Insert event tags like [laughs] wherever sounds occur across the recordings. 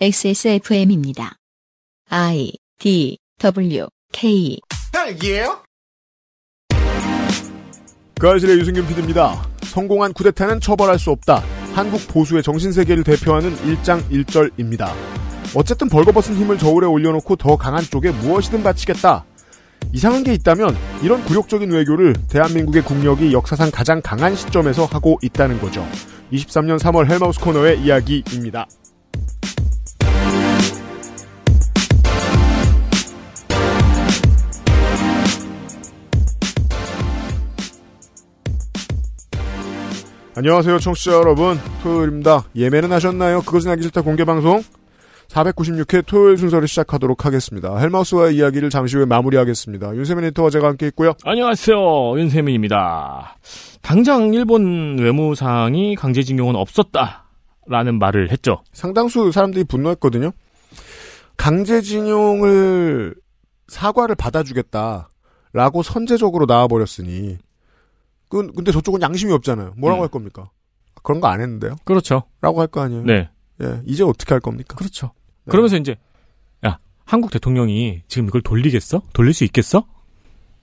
XSFM입니다. I D W K 딸기예요? 그 아실의 유승균 PD입니다. 성공한 쿠데타는 처벌할 수 없다. 한국 보수의 정신세계를 대표하는 1장 1절입니다. 어쨌든 벌거벗은 힘을 저울에 올려놓고 더 강한 쪽에 무엇이든 바치겠다. 이상한 게 있다면 이런 굴욕적인 외교를 대한민국의 국력이 역사상 가장 강한 시점에서 하고 있다는 거죠. 23년 3월 헬마우스 코너의 이야기입니다. 안녕하세요, 청취자 여러분. 토요일입니다. 예매는 하셨나요? 그것은 알기 싫다 공개방송 496회 토요일 순서를 시작하도록 하겠습니다. 헬마우스와의 이야기를 잠시 후에 마무리하겠습니다. 윤세민 리터와 제가 함께 있고요. 안녕하세요, 윤세민입니다. 당장 일본 외무상이 강제징용은 없었다. 라는 말을 했죠. 상당수 사람들이 분노했거든요. 강제징용을 사과를 받아주겠다라고 선제적으로 나와버렸으니 그, 근데 저쪽은 양심이 없잖아요. 뭐라고 음. 할 겁니까? 그런 거 안 했는데요? 그렇죠. 라고 할 거 아니에요? 네. 예, 이제 어떻게 할 겁니까? 그렇죠. 네. 그러면서 이제, 야, 한국 대통령이 지금 이걸 돌리겠어? 돌릴 수 있겠어?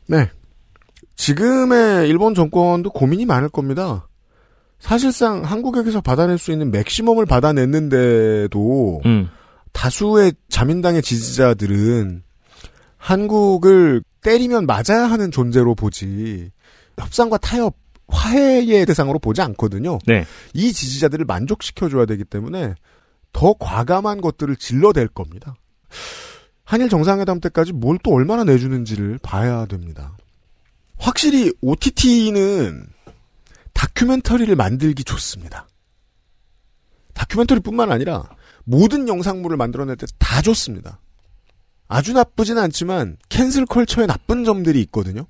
네. 지금의 일본 정권도 고민이 많을 겁니다. 사실상 한국에게서 받아낼 수 있는 맥시멈을 받아냈는데도, 음. 다수의 자민당의 지지자들은 한국을 때리면 맞아야 하는 존재로 보지, 협상과 타협 화해의 대상으로 보지 않거든요. 네. 이 지지자들을 만족시켜줘야 되기 때문에 더 과감한 것들을 질러댈 겁니다. 한일 정상회담 때까지 뭘 또 얼마나 내주는지를 봐야 됩니다. 확실히 OTT는 다큐멘터리를 만들기 좋습니다. 다큐멘터리뿐만 아니라 모든 영상물을 만들어낼 때 다 좋습니다. 아주 나쁘진 않지만 캔슬 컬처에 나쁜 점들이 있거든요.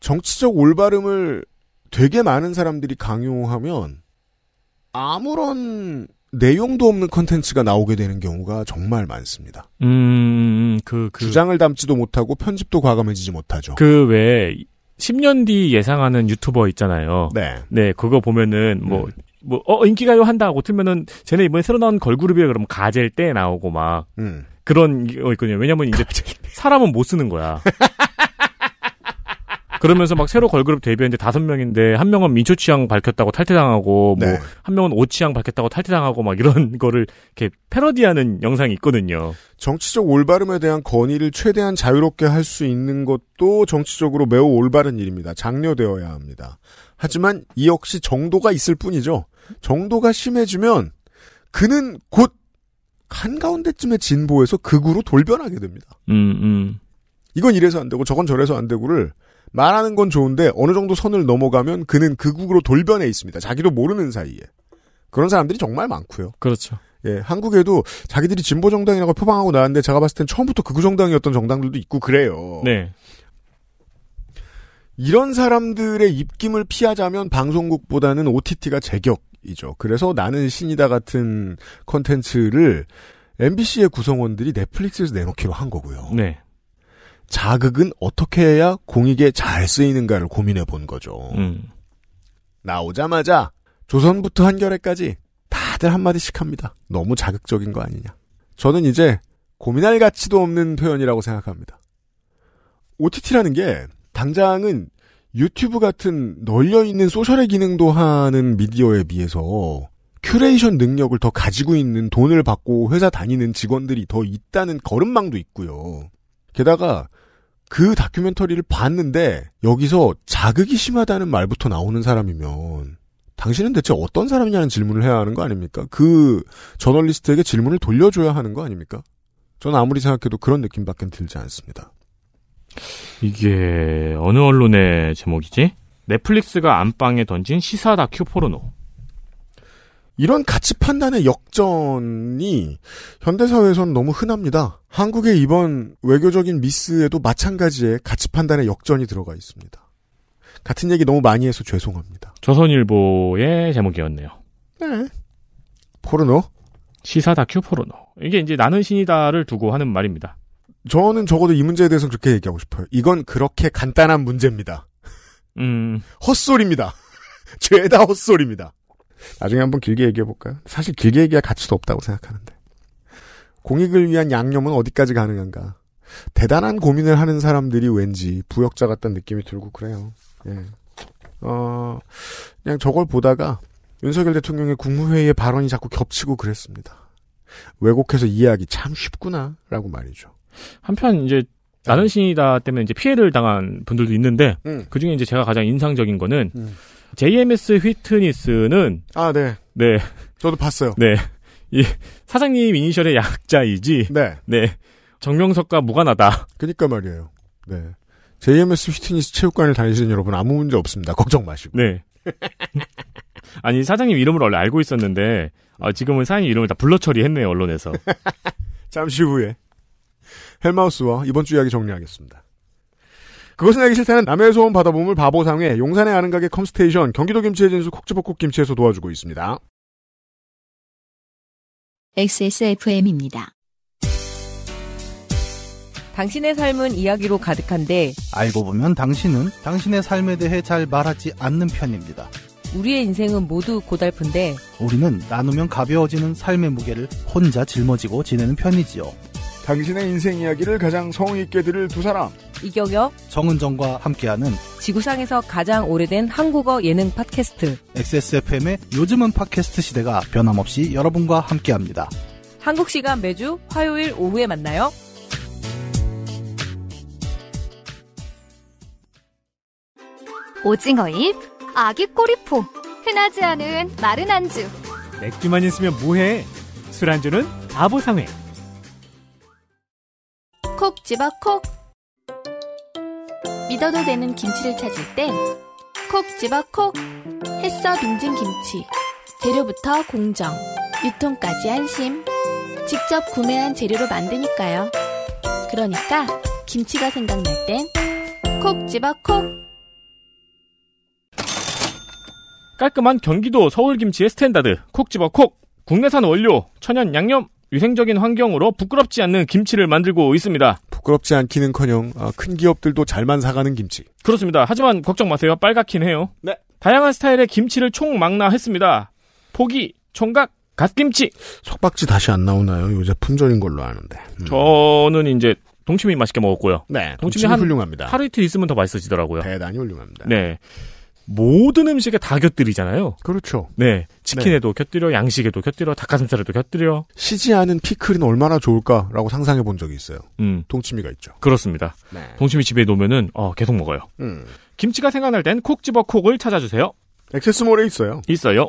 정치적 올바름을 되게 많은 사람들이 강요하면 아무런 내용도 없는 컨텐츠가 나오게 되는 경우가 정말 많습니다. 음, 음, 음 그, 그. 주장을 담지도 못하고 편집도 과감해지지 못하죠. 그 외에 10년 뒤 예상하는 유튜버 있잖아요. 네. 네, 그거 보면은 뭐, 음. 뭐, 어, 인기가요 한다 고 틀면은 쟤네 이번에 새로 나온 걸그룹이에요. 그러면 가젤 때 나오고 막. 음. 그런 거 있거든요. 왜냐면 이제 사람은 못 쓰는 거야. [laughs] 그러면서 막 새로 걸그룹 데뷔했는데 다섯 명인데 한 명은 민초 취향 밝혔다고 탈퇴당하고 뭐한 네. 명은 오 취향 밝혔다고 탈퇴당하고 막 이런 [laughs] 거를 이렇게 패러디하는 영상이 있거든요. 정치적 올바름에 대한 건의를 최대한 자유롭게 할 수 있는 것도 정치적으로 매우 올바른 일입니다. 장려되어야 합니다. 하지만 이 역시 정도가 있을 뿐이죠. 정도가 심해지면 그는 곧 한가운데쯤의 진보에서 극으로 돌변하게 됩니다. 음, 음. 이건 이래서 안 되고 저건 저래서 안 되고를 말하는 건 좋은데 어느 정도 선을 넘어가면 그는 극국으로 그 돌변해 있습니다. 자기도 모르는 사이에. 그런 사람들이 정말 많고요. 그렇죠. 예, 한국에도 자기들이 진보 정당이라고 표방하고 나왔는데 제가 봤을 땐 처음부터 극우 정당이었던 정당들도 있고 그래요. 네. 이런 사람들의 입김을 피하자면 방송국보다는 OTT가 제격이죠. 그래서 나는 신이다 같은 컨텐츠를 MBC의 구성원들이 넷플릭스에서 내놓기로 한 거고요. 네. 자극은 어떻게 해야 공익에 잘 쓰이는가를 고민해 본 거죠. 음. 나오자마자 조선부터 한겨레까지 다들 한마디씩 합니다. 너무 자극적인 거 아니냐. 저는 이제 고민할 가치도 없는 표현이라고 생각합니다. OTT라는 게 당장은 유튜브 같은 널려 있는 소셜의 기능도 하는 미디어에 비해서 큐레이션 능력을 더 가지고 있는 돈을 받고 회사 다니는 직원들이 더 있다는 걸음망도 있고요. 게다가 그 다큐멘터리를 봤는데 여기서 자극이 심하다는 말부터 나오는 사람이면 당신은 대체 어떤 사람이냐는 질문을 해야 하는 거 아닙니까? 그 저널리스트에게 질문을 돌려줘야 하는 거 아닙니까? 저는 아무리 생각해도 그런 느낌밖에 들지 않습니다. 이게 어느 언론의 제목이지? 넷플릭스가 안방에 던진 시사 다큐 포르노. 이런 가치 판단의 역전이 현대사회에서는 너무 흔합니다. 한국의 이번 외교적인 미스에도 마찬가지의 가치 판단의 역전이 들어가 있습니다. 같은 얘기 너무 많이 해서 죄송합니다. 조선일보의 제목이었네요. 네. 포르노? 시사 다큐 포르노. 이게 이제 나는 신이다를 두고 하는 말입니다. 저는 적어도 이 문제에 대해서 그렇게 얘기하고 싶어요. 이건 그렇게 간단한 문제입니다. 음. 헛소리입니다. [laughs] 죄다 헛소리입니다. 나중에 한번 길게 얘기해 볼까요? 사실 길게 얘기할 가치도 없다고 생각하는데. 공익을 위한 양념은 어디까지 가능한가? 대단한 고민을 하는 사람들이 왠지 부역자 같다는 느낌이 들고 그래요. 예. 어, 그냥 저걸 보다가 윤석열 대통령의 국무회의의 발언이 자꾸 겹치고 그랬습니다. 왜곡해서 이해하기 참 쉽구나, 라고 말이죠. 한편, 이제, 나는 음. 신이다 때문에 이제 피해를 당한 분들도 있는데, 음. 그 중에 이제 제가 가장 인상적인 거는, 음. JMS 휘트니스는 아, 네. 네. 저도 봤어요. 네. 이 사장님 이니셜의 약자이지. 네. 네. 정명석과 무관하다. 그니까 말이에요. 네. JMS 휘트니스 체육관을 다니시는 여러분 아무 문제 없습니다. 걱정 마시고. 네. 아니 사장님 이름을 원래 알고 있었는데 아, 지금은 사장님 이름을 다 불러 처리했네요 언론에서. [laughs] 잠시 후에 헬마우스와 이번 주 이야기 정리하겠습니다. 그것은 알기 싫다는 남의 소원 받아보물 바보상회 용산의 아는 가게 컴스테이션 경기도 김치의 진수 콕지복콕 김치에서 도와주고 있습니다. XSFM입니다. 당신의 삶은 이야기로 가득한데 알고 보면 당신은 당신의 삶에 대해 잘 말하지 않는 편입니다. 우리의 인생은 모두 고달픈데 우리는 나누면 가벼워지는 삶의 무게를 혼자 짊어지고 지내는 편이지요. 당신의 인생 이야기를 가장 성의 있게 들을 두 사람. 이경혁, 정은정과 함께하는 지구상에서 가장 오래된 한국어 예능 팟캐스트. XSFM의 요즘은 팟캐스트 시대가 변함없이 여러분과 함께합니다. 한국 시간 매주 화요일 오후에 만나요. 오징어 잎, 아기 꼬리포, 흔하지 않은 마른 안주. 맥주만 있으면 뭐해? 술안주는 바보상회. 콕 집어 콕 믿어도 되는 김치를 찾을 땐 콕 집어 콕 햇서 빙진 김치 재료부터 공정 유통까지 안심 직접 구매한 재료로 만드니까요 그러니까 김치가 생각날 땐 콕 집어 콕 깔끔한 경기도 서울 김치의 스탠다드 콕 집어 콕 국내산 원료 천연 양념 위생적인 환경으로 부끄럽지 않는 김치를 만들고 있습니다. 부끄럽지 않기는커녕 아, 큰 기업들도 잘만 사가는 김치. 그렇습니다. 하지만 걱정 마세요. 빨갛긴 해요. 네. 다양한 스타일의 김치를 총망라했습니다. 포기, 총각, 갓김치. 석박지 다시 안 나오나요? 요새 품절인 걸로 아는데. 음. 저는 이제 동치미 맛있게 먹었고요. 네, 동치미, 동치미 한 훌륭합니다. 하루 이틀 있으면 더 맛있어지더라고요. 대단히 훌륭합니다. 네. 모든 음식에 다 곁들이잖아요. 그렇죠. 네. 치킨에도 네. 곁들여, 양식에도 곁들여, 닭가슴살에도 곁들여. 시지 않은 피클은 얼마나 좋을까라고 상상해 본 적이 있어요. 음. 동치미가 있죠. 그렇습니다. 네. 동치미 집에 놓으면은 어, 계속 먹어요. 음. 김치가 생각날 땐 콕 집어 콕을 찾아주세요. 액세스몰에 있어요. 있어요.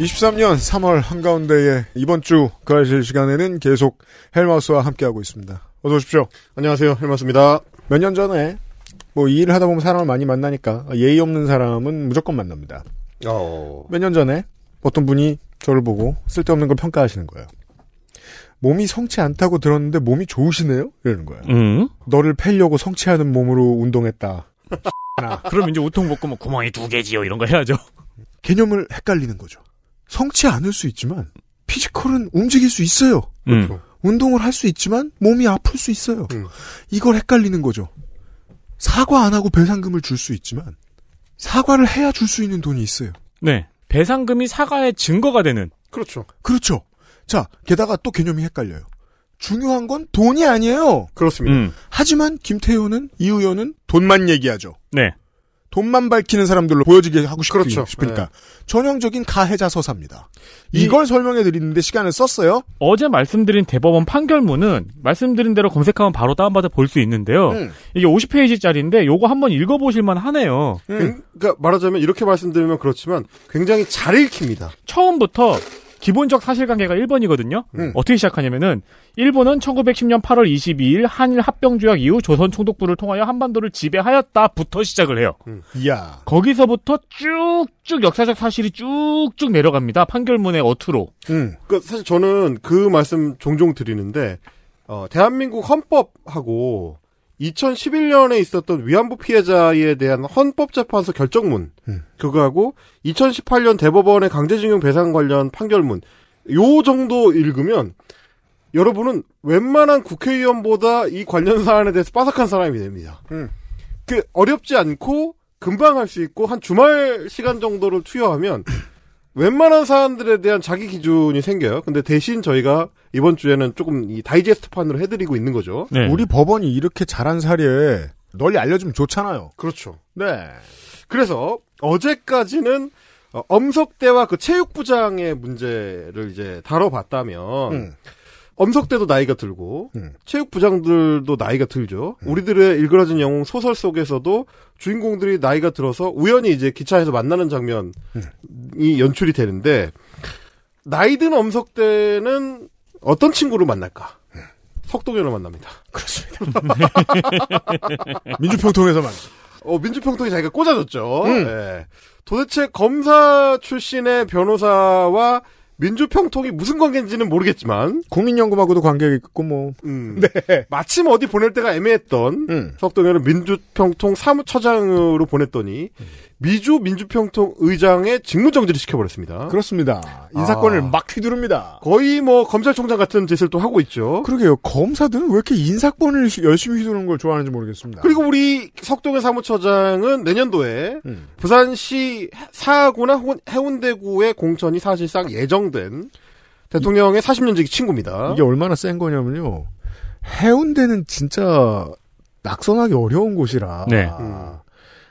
23년 3월 한가운데에 이번 주 그하실 시간에는 계속 헬마우스와 함께하고 있습니다. 어서 오십시오. 안녕하세요. 헬마우스입니다. 몇 년 전에 뭐이 일을 하다 보면 사람을 많이 만나니까 예의 없는 사람은 무조건 만납니다. 어... 몇년 전에 어떤 분이 저를 보고 쓸데없는 걸 평가하시는 거예요. 몸이 성치 않다고 들었는데 몸이 좋으시네요? 이러는 거예요. 음? 너를 패려고 성취하는 몸으로 운동했다. [laughs] 그럼 이제 우통 벗고 뭐 구멍이 두 개지요 이런 거 해야죠. 개념을 헷갈리는 거죠. 성치 않을 수 있지만 피지컬은 움직일 수 있어요. 음. 그렇죠. 운동을 할 수 있지만 몸이 아플 수 있어요. 음. 이걸 헷갈리는 거죠. 사과 안 하고 배상금을 줄 수 있지만 사과를 해야 줄 수 있는 돈이 있어요. 네. 배상금이 사과의 증거가 되는. 그렇죠. 그렇죠. 자, 게다가 또 개념이 헷갈려요. 중요한 건 돈이 아니에요. 그렇습니다. 음. 하지만 김태호는이 의원은 돈만 얘기하죠. 네. 돈만 밝히는 사람들로 보여지게 하고 싶, 그렇죠. 싶으니까 네. 전형적인 가해자 서사입니다. 이걸 설명해 드리는데 시간을 썼어요. 어제 말씀드린 대법원 판결문은 말씀드린 대로 검색하면 바로 다운받아 볼 수 있는데요. 음. 이게 50페이지짜리인데 요거 한번 읽어보실만 하네요. 음. 그러니까 말하자면 이렇게 말씀드리면 그렇지만 굉장히 잘 읽힙니다. 처음부터 기본적 사실관계가 1번이거든요. 음. 어떻게 시작하냐면은 일본은 1910년 8월 22일 한일 합병 조약 이후 조선 총독부를 통하여 한반도를 지배하였다부터 시작을 해요. 음. 야 거기서부터 쭉쭉 역사적 사실이 쭉쭉 내려갑니다. 판결문의 어투로. 음. 그 사실 저는 그 말씀 종종 드리는데 어, 대한민국 헌법하고 2011년에 있었던 위안부 피해자에 대한 헌법재판소 결정문 음. 그거하고 2018년 대법원의 강제징용 배상 관련 판결문 요 정도 읽으면 여러분은 웬만한 국회의원보다 이 관련 사안에 대해서 빠삭한 사람이 됩니다. 음. 그 어렵지 않고 금방 할 수 있고 한 주말 시간 정도를 투여하면 웬만한 사안들에 대한 자기 기준이 생겨요. 근데 대신 저희가 이번 주에는 조금 이 다이제스트판으로 해드리고 있는 거죠. 네. 우리 법원이 이렇게 잘한 사례 널리 알려주면 좋잖아요. 그렇죠. 네. 그래서 어제까지는 어, 엄석대와 그 체육부장의 문제를 이제 다뤄봤다면 음. 엄석대도 나이가 들고 음. 체육부장들도 나이가 들죠. 음. 우리들의 일그러진 영웅 소설 속에서도 주인공들이 나이가 들어서 우연히 이제 기차에서 만나는 장면이 연출이 되는데 나이든 엄석대는 어떤 친구를 만날까? 석동현을 만납니다. 그렇습니다. [laughs] 민주평통에서 만. 어 민주평통이 자기가 꽂아줬죠. 음. 네. 도대체 검사 출신의 변호사와 민주평통이 무슨 관계인지는 모르겠지만 국민연금하고도 관계가 있고 뭐 음. [laughs] 네. 마침 어디 보낼 때가 애매했던 음. 석동현을 민주평통 사무처장으로 보냈더니 미주 민주평통 의장의 직무정지를 시켜버렸습니다. 그렇습니다. 인사권을 아. 막 휘두릅니다. 거의 뭐 검찰총장 같은 짓을 또 하고 있죠. 그러게요. 검사들은 왜 이렇게 인사권을 열심히 휘두르는 걸 좋아하는지 모르겠습니다. 그리고 우리 석동현 사무처장은 내년도에 음. 부산시 사구나 혹은 해운대구의 공천이 사실상 예정 탄생된 대통령의 40년지기 친구입니다. 이게 얼마나 센 거냐면요. 해운대는 진짜 낙선하기 어려운 곳이라 네. 음.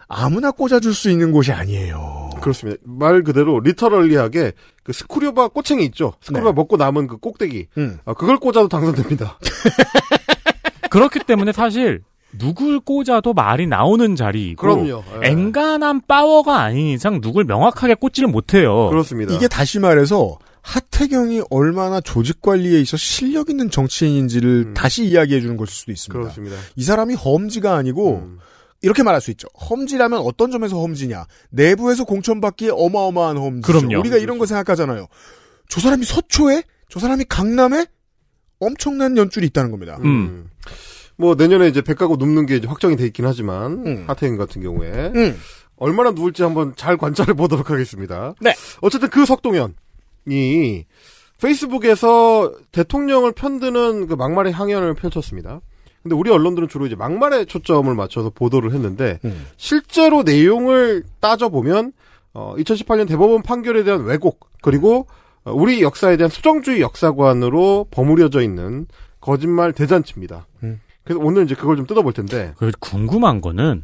아무나 꽂아줄 수 있는 곳이 아니에요. 그렇습니다. 말 그대로 리터럴리하게 그스쿠리바 꼬챙이 있죠. 스쿠리바 네. 먹고 남은 그 꼭대기. 음. 아, 그걸 꽂아도 당선됩니다. [laughs] 그렇기 때문에 사실 누굴 꽂아도 말이 나오는 자리이고 그럼요. 예. 엔간한 파워가 아닌 이상 누굴 명확하게 꽂지를 못해요. 그렇습니다. 이게 다시 말해서 하태경이 얼마나 조직 관리에 있어 실력 있는 정치인인지를 음. 다시 이야기해 주는 것일 수도 있습니다. 그렇습니다. 이 사람이 험지가 아니고 음. 이렇게 말할 수 있죠. 험지라면 어떤 점에서 험지냐? 내부에서 공천받기에 어마어마한 험지. 그럼요. 우리가 이런 거 그렇죠. 생각하잖아요. 저 사람이 서초에, 저 사람이 강남에 엄청난 연출이 있다는 겁니다. 음. 음. 뭐 내년에 이제 백가고 눕는 게 확정이 돼 있긴 하지만 음. 하태경 같은 경우에 음. 얼마나 누울지 한번 잘 관찰해 보도록 하겠습니다. 네. 어쨌든 그 석동현. 이 페이스북에서 대통령을 편드는 그 막말의 향연을 펼쳤습니다. 근데 우리 언론들은 주로 이제 막말에 초점을 맞춰서 보도를 했는데 음. 실제로 내용을 따져 보면 어, 2018년 대법원 판결에 대한 왜곡 그리고 우리 역사에 대한 수정주의 역사관으로 버무려져 있는 거짓말 대잔치입니다. 음. 그래서 오늘 이제 그걸 좀 뜯어볼 텐데. 그 궁금한 거는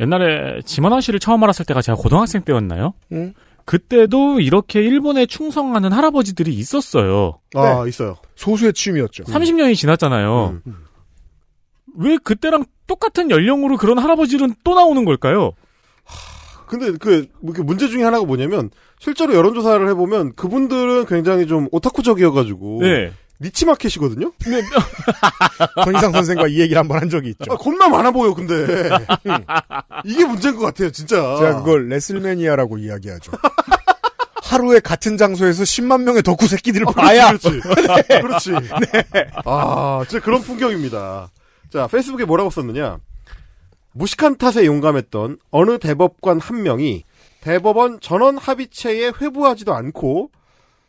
옛날에 지만화 씨를 처음 알았을 때가 제가 고등학생 때였나요? 음. 그때도 이렇게 일본에 충성하는 할아버지들이 있었어요. 아, 네. 있어요. 소수의 취미였죠. 30년이 음. 지났잖아요. 음. 왜 그때랑 똑같은 연령으로 그런 할아버지들은 또 나오는 걸까요? 근데 그 뭐 문제 중에 하나가 뭐냐면 실제로 여론조사를 해보면 그분들은 굉장히 좀 오타쿠적이어가지고 네. 니치마켓이거든요? 네. [laughs] 전희상 선생과 이 얘기를 한 번 한 적이 있죠. 아, 겁나 많아 보여, 근데. 네. [laughs] 이게 문제인 것 같아요, 진짜. 제가 그걸 레슬매니아라고 이야기하죠. 하루에 같은 장소에서 10만 명의 덕후 새끼들을 봐야. 아, 그렇지. [laughs] 네. 그렇지. 네. 아, 진짜 그런 풍경입니다. 자, 페이스북에 뭐라고 썼느냐. 무식한 탓에 용감했던 어느 대법관 한 명이 대법원 전원 합의체에 회부하지도 않고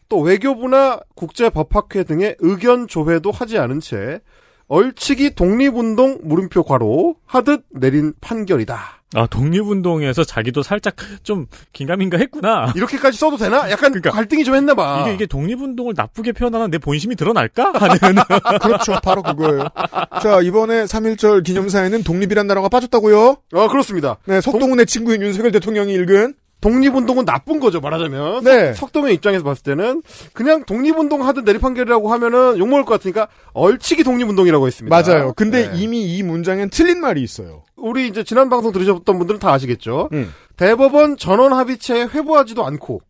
또 외교부나 국제법학회 등의 의견 조회도 하지 않은 채 얼치기 독립운동 물음표 과로 하듯 내린 판결이다. 아 독립운동에서 자기도 살짝 좀 긴가민가 했구나. 이렇게까지 써도 되나? 약간 그러니까, 갈등이 좀 했나봐. 이게, 이게 독립운동을 나쁘게 표현하는 내 본심이 드러날까? 하는. [laughs] 그렇죠, 바로 그거예요. 자 이번에 3.1절 기념사에는 독립이란 나라가 빠졌다고요? 아 그렇습니다. 네, 석동훈의 동... 친구인 윤석열 대통령이 읽은 독립운동은 나쁜 거죠, 말하자면. 네. 석동의 입장에서 봤을 때는 그냥 독립운동 하든 내리판결이라고 하면은 욕먹을 것 같으니까 얼치기 독립운동이라고 했습니다. 맞아요. 근데 네. 이미 이 문장엔 틀린 말이 있어요. 우리 이제 지난 방송 들으셨던 분들은 다 아시겠죠. 음. 대법원 전원 합의체에 회부하지도 않고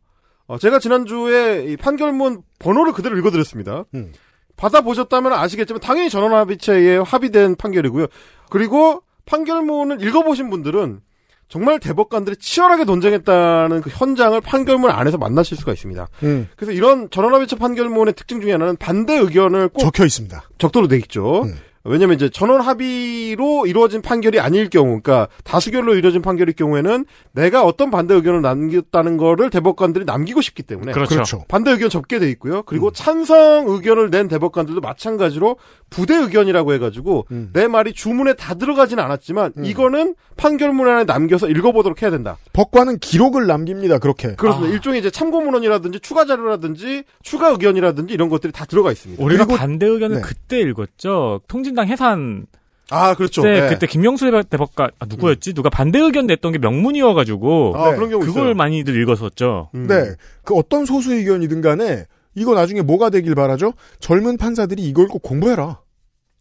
어, 제가 지난주에 이 판결문 번호를 그대로 읽어드렸습니다. 음. 받아보셨다면 아시겠지만 당연히 전원 합의체에 합의된 판결이고요. 그리고 판결문을 읽어보신 분들은 정말 대법관들이 치열하게 논쟁했다는 그 현장을 판결문 안에서 만나실 수가 있습니다. 음. 그래서 이런 전원합의체 판결문의 특징 중에 하나는 반대 의견을 꼭 적혀 있습니다. 적도로 돼 있죠. 음. 왜냐면 이제 전원 합의로 이루어진 판결이 아닐 경우, 그러니까 다수결로 이루어진 판결일 경우에는 내가 어떤 반대 의견을 남겼다는 거를 대법관들이 남기고 싶기 때문에 그렇죠. 그렇죠. 반대 의견 접게 돼 있고요. 그리고 음. 찬성 의견을 낸 대법관들도 마찬가지로 부대 의견이라고 해가지고 음. 내 말이 주문에 다 들어가진 않았지만 음. 이거는 판결문 안에 남겨서 읽어보도록 해야 된다. 법관은 기록을 남깁니다. 그렇게 그렇습니다. 아. 일종의 이제 참고문헌이라든지 추가 자료라든지 추가 의견이라든지 이런 것들이 다 들어가 있습니다. 우리가 반대 의견을 네. 그때 읽었죠. 통진 새누당 해산 아, 그렇죠. 그때, 네, 네. 그때 김영수 대법관, 아, 누구였지? 음. 누가 반대 의견 냈던 게 명문이어가지고. 아, 네. 그런 경우 그걸 있어요. 많이들 읽었었죠. 음. 네. 그 어떤 소수 의견이든 간에 이거 나중에 뭐가 되길 바라죠? 젊은 판사들이 이걸 꼭 공부해라.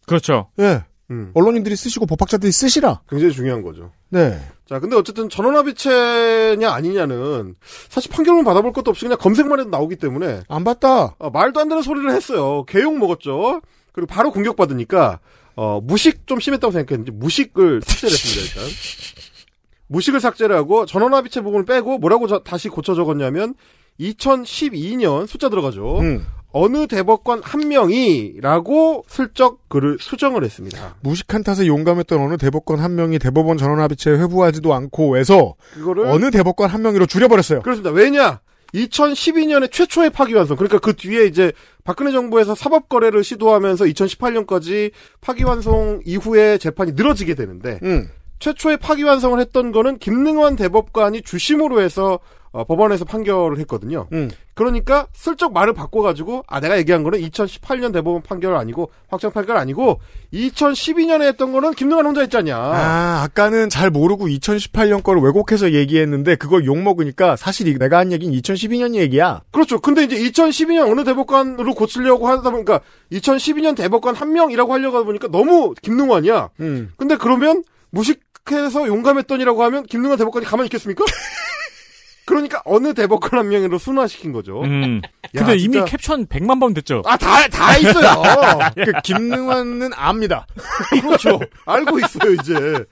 그렇죠. 예. 네. 음. 언론인들이 쓰시고 법학자들이 쓰시라. 굉장히 중요한 거죠. 네. 자, 근데 어쨌든 전원합의체냐 아니냐는 사실 판결문 받아볼 것도 없이 그냥 검색만 해도 나오기 때문에 안 봤다. 아, 말도 안 되는 소리를 했어요. 개욕 먹었죠. 그리고 바로 공격받으니까 어, 무식 좀 심했다고 생각했는데 무식을 삭제를 했습니다 일단. 무식을 삭제를 하고 전원합의체 부분을 빼고 뭐라고 저, 다시 고쳐 적었냐면 2012년 숫자 들어가죠. 음. 어느 대법관 한 명이라고 슬쩍 글을 수정을 했습니다. 무식한 탓에 용감했던 어느 대법관 한 명이 대법원 전원합의체 에 회부하지도 않고 해서 그거를 어느 대법관 한 명으로 줄여버렸어요. 그렇습니다. 왜냐 2012년에 최초의 파기환송. 그러니까 그 뒤에 이제 박근혜 정부에서 사법 거래를 시도하면서 2018년까지 파기환송 이후에 재판이 늘어지게 되는데 음. 최초의 파기환송을 했던 거는 김능환 대법관이 주심으로 해서 어, 법원에서 판결을 했거든요. 음. 그러니까 슬쩍 말을 바꿔가지고 아 내가 얘기한 거는 2018년 대법원 판결 아니고 확정 판결 아니고 2012년에 했던 거는 김동완 혼자 했잖냐. 아 아까는 잘 모르고 2018년 거를 왜곡해서 얘기했는데 그걸 욕 먹으니까 사실 내가 한 얘기는 2012년 얘기야. 그렇죠. 근데 이제 2012년 어느 대법관으로 고치려고 하다 보니까 2012년 그러니까 대법관 한 명이라고 하려고 하다 보니까 너무 김동완이야. 음. 근데 그러면 무식해서 용감했던이라고 하면 김동완 대법관이 가만히 있겠습니까? [laughs] 그러니까 어느 데법관한 명으로 순화시킨 거죠. 음. 야, 근데 이미 진짜... 캡션 100만 번 됐죠. 아, 다, 다 있어요. [laughs] 그 김능환은 압니다. [laughs] 그렇죠. 알고 있어요, 이제.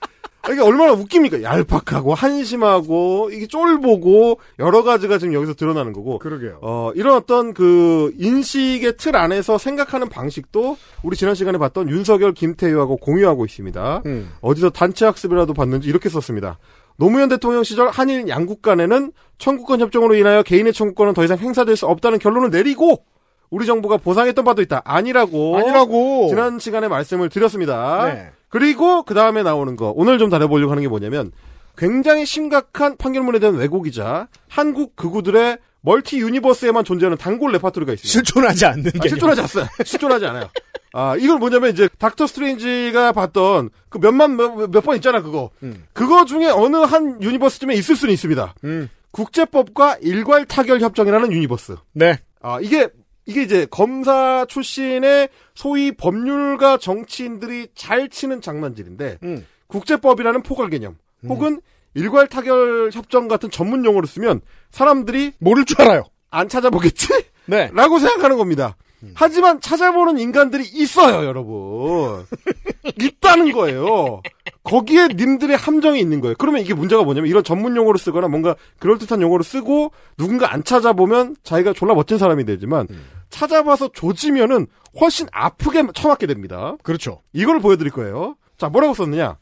아, 이게 얼마나 웃깁니까? 얄팍하고 한심하고 이게 쫄보고 여러 가지가 지금 여기서 드러나는 거고. 그러게요. 어 이런 어떤 그 인식의 틀 안에서 생각하는 방식도 우리 지난 시간에 봤던 윤석열, 김태효하고 공유하고 있습니다. 음. 어디서 단체 학습이라도 봤는지 이렇게 썼습니다. 노무현 대통령 시절 한일 양국 간에는 청구권 협정으로 인하여 개인의 청구권은 더 이상 행사될 수 없다는 결론을 내리고 우리 정부가 보상했던 바도 있다. 아니라고. 아니라고. 지난 시간에 말씀을 드렸습니다. 네. 그리고 그 다음에 나오는 거 오늘 좀 다뤄보려고 하는 게 뭐냐면 굉장히 심각한 판결문에 대한 왜곡이자 한국 극우들의 멀티 유니버스에만 존재하는 단골 레파토리가 있습니다. 실존하지 않는 아, 게. 아, 실존하지 않습니다. 실존하지 않아요. 아, 이걸 뭐냐면 이제 닥터 스트레인지가 봤던 그 몇만 몇 번 있잖아, 그거. 음. 그거 중에 어느 한 유니버스쯤에 있을 수는 있습니다. 음. 국제법과 일괄 타결 협정이라는 유니버스. 네. 아, 이게 이게 이제 검사 출신의 소위 법률가 정치인들이 잘 치는 장난질인데 음. 국제법이라는 포괄 개념 음. 혹은 일괄 타결 협정 같은 전문 용어를 쓰면 사람들이 모를 줄 알아요. 안 찾아보겠지? 네. [laughs] 라고 생각하는 겁니다. 음. 하지만 찾아보는 인간들이 있어요, 여러분. [laughs] 있다는 거예요. 거기에 님들의 함정이 있는 거예요. 그러면 이게 문제가 뭐냐면 이런 전문 용어로 쓰거나 뭔가 그럴듯한 용어로 쓰고 누군가 안 찾아보면 자기가 졸라 멋진 사람이 되지만 음. 찾아봐서 조지면은 훨씬 아프게 처맞게 됩니다. 그렇죠. 이걸 보여드릴 거예요. 자, 뭐라고 썼느냐.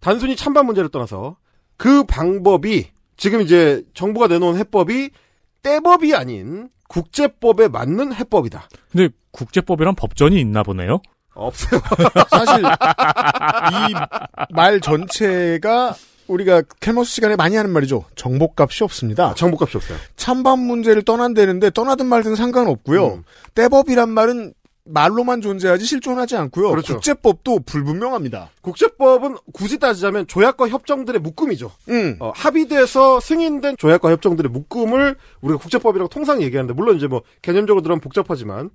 단순히 찬반 문제를 떠나서 그 방법이 지금 이제 정부가 내놓은 해법이 때법이 아닌 국제법에 맞는 해법이다. 근데 국제법이란 법전이 있나 보네요. 없어요. [laughs] 사실 이 말 전체가 우리가 캐머스 시간에 많이 하는 말이죠. 정보값이 없습니다. 아, 정보값이 없어요. 찬반 문제를 떠난다는데 떠나든 말든 상관없고요. 음. 떼법이란 말은 말로만 존재하지 실존하지 않고요. 그렇죠. 국제법도 불분명합니다. 국제법은 굳이 따지자면 조약과 협정들의 묶음이죠. 음. 어, 합의돼서 승인된 조약과 협정들의 묶음을 우리가 국제법이라고 통상 얘기하는데 물론 이제 뭐 개념적으로 들으면 복잡하지만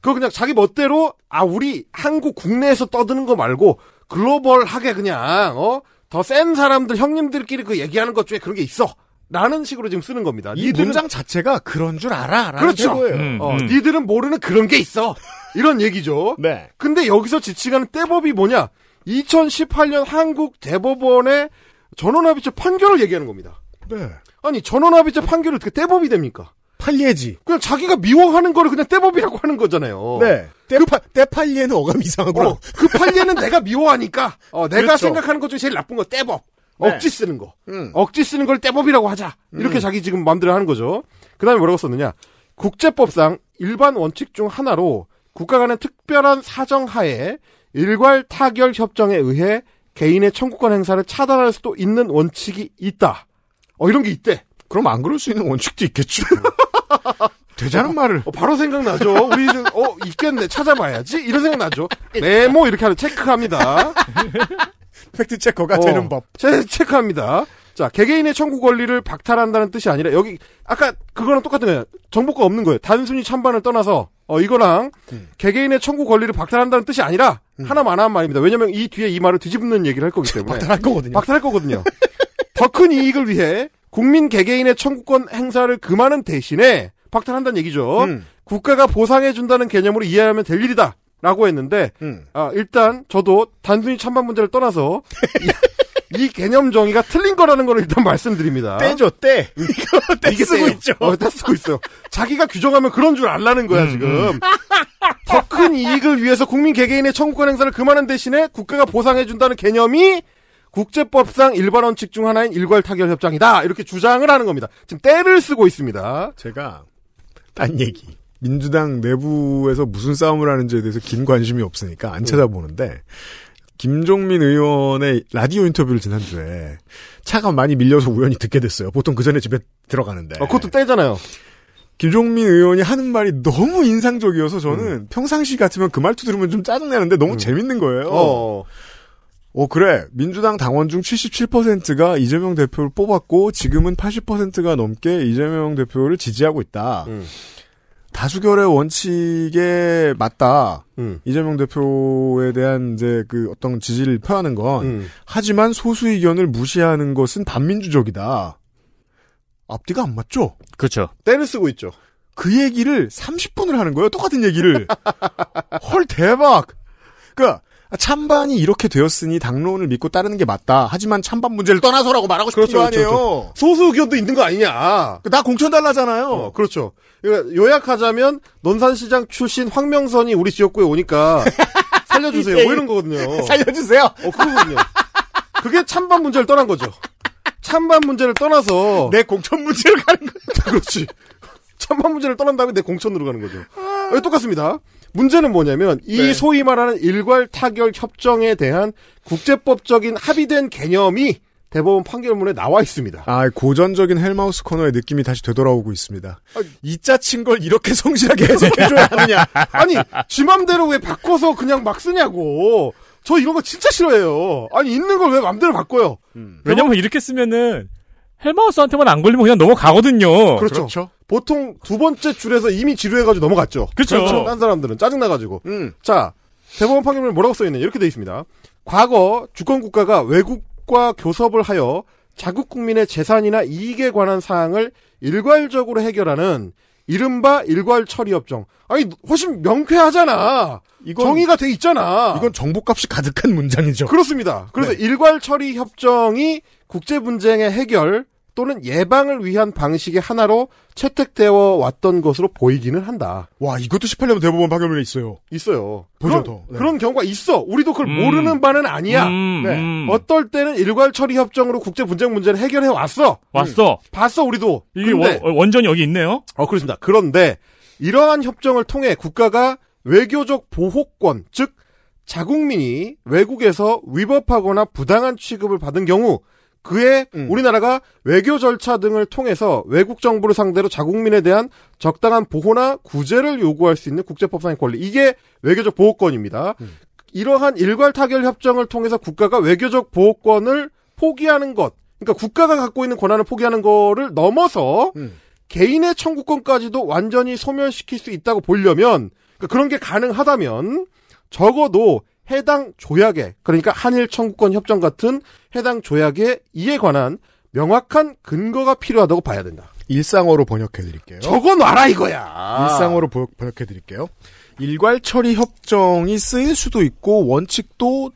그거 그냥 자기 멋대로 아 우리 한국 국내에서 떠드는 거 말고 글로벌하게 그냥 어더 센 사람들 형님들끼리 그 얘기하는 것 중에 그런 게 있어. 라는 식으로 지금 쓰는 겁니다. 이 니들은, 문장 자체가 그런 줄 알아. 그렇죠. 거 음, 어, 음. 니들은 모르는 그런 게 있어. 이런 얘기죠. [laughs] 네. 근데 여기서 지칭하는 떼법이 뭐냐? 2018년 한국 대법원의 전원합의체 판결을 얘기하는 겁니다. 네. 아니 전원합의체 판결을 어떻게 떼법이 됩니까? 팔리에지. 그냥 자기가 미워하는 거를 그냥 떼법이라고 하는 거잖아요. 네. 떼팔리에는 그 어감이 이상하고. 어, 그 팔리에는 내가 미워하니까, 어, 내가 그렇죠. 생각하는 것 중에 제일 나쁜 거 떼법. 네. 억지 쓰는 거. 음. 억지 쓰는 걸 떼법이라고 하자. 이렇게 음. 자기 지금 마음대로 하는 거죠. 그 다음에 뭐라고 썼느냐. 국제법상 일반 원칙 중 하나로 국가 간의 특별한 사정 하에 일괄 타결 협정에 의해 개인의 청구권 행사를 차단할 수도 있는 원칙이 있다. 어, 이런 게 있대. 그럼 안 그럴 수 있는 원칙도 있겠죠. 음. [laughs] 되자는 어, 말을. 어, 바로 생각나죠. 우리, 어, 있겠네. 찾아봐야지. 이런 생각나죠. [laughs] 네 뭐, 이렇게 하는 체크합니다. [laughs] 팩트 체커가 어, 되는 법. 체, 체크합니다. 자, 개개인의 청구 권리를 박탈한다는 뜻이 아니라 여기 아까 그거랑 똑같은 거예요. 정보가 없는 거예요. 단순히 찬반을 떠나서 어 이거랑 음. 개개인의 청구 권리를 박탈한다는 뜻이 아니라 음. 하나만 한 말입니다. 왜냐면 이 뒤에 이 말을 뒤집는 얘기를 할 거기 때문에 박탈할 거거든요. 박탈할 거거든요. 더 큰 이익을 위해 국민 개개인의 청구권 행사를 금하는 대신에 박탈한다는 얘기죠. 음. 국가가 보상해 준다는 개념으로 이해하면 될 일이다. 라고 했는데, 음. 아, 일단 저도 단순히 찬반 문제를 떠나서 이, 개념 정의가 틀린 거라는 걸 일단 말씀드립니다. 떼죠, 떼. 이거 [laughs] 떼 이게 쓰고 떼요. 있죠. 어, 떼 쓰고 있어요. 자기가 규정하면 그런 줄 알라는 거야, 음, 지금. 음. [laughs] 더큰 이익을 위해서 국민 개개인의 청구권 행사를 금하는 대신에 국가가 보상해준다는 개념이 국제법상 일반 원칙 중 하나인 일괄 타결 협정이다. 이렇게 주장을 하는 겁니다. 지금 떼를 쓰고 있습니다. 제가 딴 얘기. 민주당 내부에서 무슨 싸움을 하는지에 대해서 긴 관심이 없으니까 안 네. 찾아보는데 김종민 의원의 라디오 인터뷰를 지난주에 차가 많이 밀려서 우연히 듣게 됐어요. 보통 그 전에 집에 들어가는데. 아, 그것도 떼잖아요. 김종민 의원이 하는 말이 너무 인상적이어서 저는 음. 평상시 같으면 그 말투 들으면 좀짜증내는데 너무 음. 재밌는 거예요. 어. 어, 그래. 민주당 당원 중 77%가 이재명 대표를 뽑았고, 지금은 80%가 넘게 이재명 대표를 지지하고 있다. 음. 다수결의 원칙에 맞다. 음. 이재명 대표에 대한 이제 그 어떤 지지를 표하는 건 음. 하지만 소수 의견을 무시하는 것은 반민주적이다. 앞뒤가 안 맞죠? 그렇죠. 때를 쓰고 있죠. 그 얘기를 30분을 하는 거예요. 똑같은 얘기를. [laughs] 헐 대박. 그러니까 아, 찬반이 이렇게 되었으니 당론을 믿고 따르는 게 맞다. 하지만 찬반 문제를 떠나서라고 말하고 싶은 그렇죠, 아니에요. 그렇죠. 그렇죠. 소수 의견도 있는 거 아니냐. 나 공천 달라잖아요. 어, 그렇죠. 요약하자면 논산시장 출신 황명선이 우리 지역구에 오니까 [laughs] 살려주세요. 예, 뭐 이런 거거든요. 예. 살려주세요. 어, 그거거든요. 그게 찬반 문제를 떠난 거죠. 찬반 문제를 떠나서 내 공천 문제를 가는 거죠. [laughs] 그렇지. 찬반 문제를 떠난 다음에 내 공천으로 가는 거죠. 아, 똑같습니다. 문제는 뭐냐면 이 네. 소위 말하는 일괄 타결 협정에 대한 국제법적인 합의된 개념이 대법원 판결문에 나와 있습니다. 아, 고전적인 헬마우스 코너의 느낌이 다시 되돌아오고 있습니다. 이짜 친걸 이렇게 성실하게 해석해줘야 하느냐. 아니, 지 맘대로 왜 바꿔서 그냥 막 쓰냐고. 저 이런 거 진짜 싫어해요. 아니, 있는 걸 왜 맘대로 바꿔요? 음. 왜냐면 이렇게 쓰면은 헬마우스한테만 안 걸리면 그냥 넘어가거든요. 그렇죠. 그렇죠. 보통 두 번째 줄에서 이미 지루해가지고 넘어갔죠. 그렇죠. 그렇죠. 딴 사람들은 짜증나가지고. 음. 자, 대법원 판결문에 뭐라고 써있냐 이렇게 돼 있습니다. 과거 주권국가가 외국과 교섭을 하여 자국 국민의 재산이나 이익에 관한 사항을 일괄적으로 해결하는 이른바 일괄 처리 협정. 아니 훨씬 명쾌하잖아. 이건, 정의가 돼 있잖아. 이건 정보값이 가득한 문장이죠. 그렇습니다. 그래서 네. 일괄 처리 협정이 국제 분쟁의 해결 또는 예방을 위한 방식의 하나로 채택되어 왔던 것으로 보이기는 한다. 와, 이것도 18년 대법원 판결문에 있어요. 있어요. 그런, 네. 그런 경우가 있어. 우리도 그걸 음. 모르는 바는 아니야. 음, 네. 음. 어떨 때는 일괄 처리 협정으로 국제 분쟁 문제를 해결해 왔어. 왔어. 음. 봤어, 우리도. 이게 근데, 원, 어, 원전이 여기 있네요. 어, 그렇습니다. 그런데 이러한 협정을 통해 국가가 외교적 보호권, 즉 자국민이 외국에서 위법하거나 부당한 취급을 받은 경우 그에 음. 우리나라가 외교 절차 등을 통해서 외국 정부를 상대로 자국민에 대한 적당한 보호나 구제를 요구할 수 있는 국제법상의 권리. 이게 외교적 보호권입니다. 음. 이러한 일괄 타결 협정을 통해서 국가가 외교적 보호권을 포기하는 것. 그러니까 국가가 갖고 있는 권한을 포기하는 거를 넘어서 음. 개인의 청구권까지도 완전히 소멸시킬 수 있다고 보려면 그러니까 그런 게 가능하다면 적어도 해당 조약에 그러니까 한일 청구권 협정 같은 해당 조약에 이에 관한 명확한 근거가 필요하다고 봐야 된다. 일상어로 번역해 드릴게요. 적어 놔라 이거야. 일상어로 번역해 드릴게요. 일괄 처리 협정이 쓰일 수도 있고 원칙도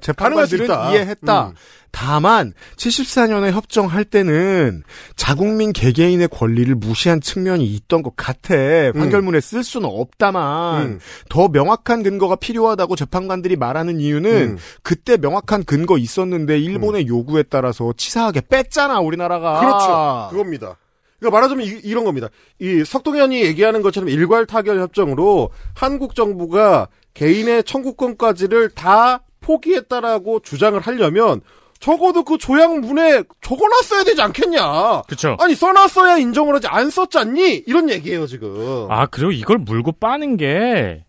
재판을들은 이해했다. 음. 다만 74년에 협정할 때는 자국민 개개인의 권리를 무시한 측면이 있던 것 같아. 판결문에 음. 쓸 수는 없다만 음. 더 명확한 근거가 필요하다고 재판관들이 말하는 이유는 음. 그때 명확한 근거 있었는데 일본의 음. 요구에 따라서 치사하게 뺐잖아 우리나라가. 그렇죠. 그겁니다. 그러니까 말하자면 이, 런 겁니다. 이 석동현이 얘기하는 것처럼 일괄 타결 협정으로 한국 정부가 개인의 청구권까지를 다 포기했다라고 주장을 하려면 적어도 그 조약문에 적어놨어야 되지 않겠냐. 그쵸. 아니, 써놨어야 인정을 하지, 안 썼잖니? 이런 얘기예요, 지금. 아, 그리고 이걸 물고 빠는 게,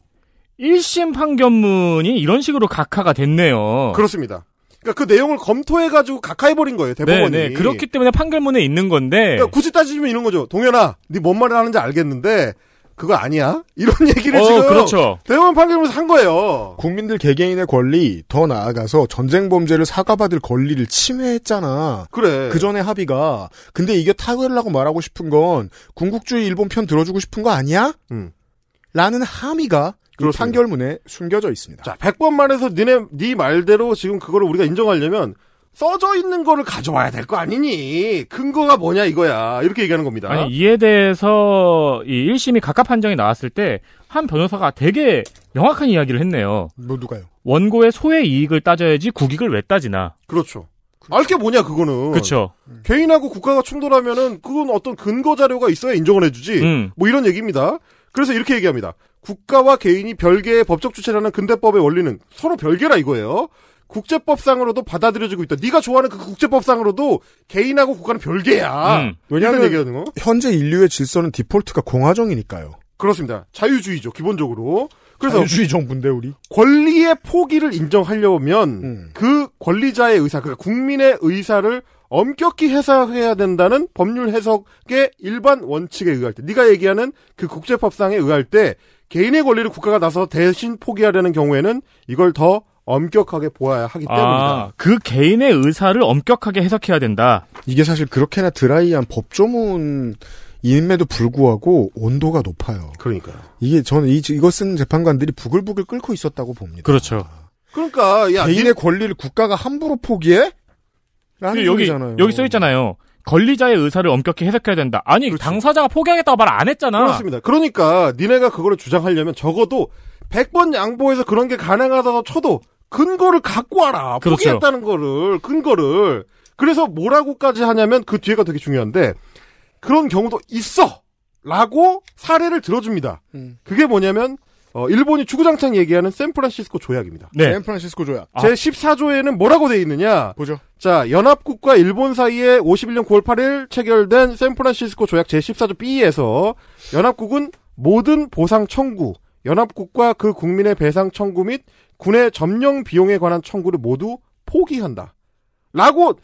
1심 판결문이 이런 식으로 각하가 됐네요. 그렇습니다. 그러니까 그 내용을 검토해가지고 각하해버린 거예요, 네, 네. 대법원이. 네네. 그렇기 때문에 판결문에 있는 건데. 그러니까 굳이 따지면 이런 거죠. 동현아, 네 뭔 말을 하는지 알겠는데, 그거 아니야? 이런 [laughs] 얘기를 어, 지금 그렇죠. 대법원 판결문에서 한 거예요. 국민들 개개인의 권리 더 나아가서 전쟁 범죄를 사과받을 권리를 침해했잖아. 그래. 그 전에 합의가 근데 이게 타결라고 말하고 싶은 건 군국주의 일본 편 들어주고 싶은 거 아니야? 음. 라는 함의가 그 판결문에 숨겨져 있습니다. 자, 100번 말해서 니네 네 말대로 지금 그거를 우리가 인정하려면 써져 있는 거를 가져와야 될 거 아니니 근거가 뭐냐 이거야 이렇게 얘기하는 겁니다. 아니 이에 대해서 이 1심이 각하 판정이 나왔을 때 한 변호사가 되게 명확한 이야기를 했네요. 뭐 누가요? 원고의 소외 이익을 따져야지 국익을 왜 따지나. 그렇죠. 알게 뭐냐 그거는. 그렇죠. 개인하고 국가가 충돌하면은 그건 어떤 근거 자료가 있어야 인정을 해주지. 음. 뭐 이런 얘기입니다. 그래서 이렇게 얘기합니다. 국가와 개인이 별개의 법적 주체라는 근대법의 원리는 서로 별개라 이거예요. 국제법상으로도 받아들여지고 있다. 네가 좋아하는 그 국제법상으로도 개인하고 국가는 별개야. 음. 왜냐하면 현재 인류의 질서는 디폴트가 공화정이니까요. 그렇습니다. 자유주의죠 기본적으로. 그래서 자유주의 정부인데 우리 권리의 포기를 인정하려면 음. 그 권리자의 의사, 그러니까 국민의 의사를 엄격히 해석해야 된다는 법률 해석의 일반 원칙에 의할 때, 네가 얘기하는 그 국제법상에 의할 때 개인의 권리를 국가가 나서 대신 포기하려는 경우에는 이걸 더 엄격하게 보아야 하기 아, 때문이다. 아, 그 개인의 의사를 엄격하게 해석해야 된다. 이게 사실 그렇게나 드라이한 법조문 임에도 불구하고 온도가 높아요. 그러니까요. 이게 저는 이, 이거 쓴 재판관들이 부글부글 끓고 있었다고 봅니다. 그렇죠. 그러니까 야, 개인의 님... 권리를 국가가 함부로 포기해? 라는 여기, 잖아요 여기 써 있잖아요. 권리자의 의사를 엄격히 해석해야 된다. 아니 그렇지. 당사자가 포기하겠다고 말 안 했잖아. 그렇습니다. 그러니까 니네가 그걸 주장하려면 적어도 100번 양보해서 그런 게 가능하다고 쳐도 근거를 갖고 와라. 그렇죠. 포기했다는 거를 근거를. 그래서 뭐라고까지 하냐면 그 뒤에가 되게 중요한데 그런 경우도 있어. 라고 사례를 들어줍니다. 음. 그게 뭐냐면 어, 일본이 추구장창 얘기하는 샌프란시스코 조약입니다. 네. 샌프란시스코 조약. 아. 제 14조에는 뭐라고 돼 있느냐? 보죠. 자, 연합국과 일본 사이에 51년 9월 8일 체결된 샌프란시스코 조약 제 14조 B에서 연합국은 모든 보상 청구, 연합국과 그 국민의 배상 청구 및 군의 점령 비용에 관한 청구를 모두 포기한다. 라고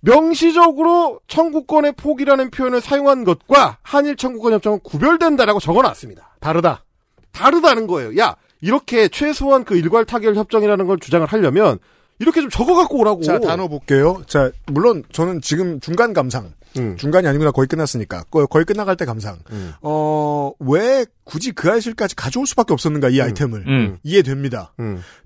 명시적으로 청구권의 포기라는 표현을 사용한 것과 한일 청구권 협정은 구별된다라고 적어놨습니다. 다르다. 다르다는 거예요. 야 이렇게 최소한 그 일괄 타결 협정이라는 걸 주장을 하려면 이렇게 좀 적어갖고 오라고. 자 단어 볼게요. 자 물론 저는 지금 중간 감상 음. 중간이 아니구나 거의 끝났으니까 거의 끝나갈 때 감상. 음. 어왜 굳이 그 아이실까지 가져올 수밖에 없었는가 이 음. 아이템을 음. 이해됩니다.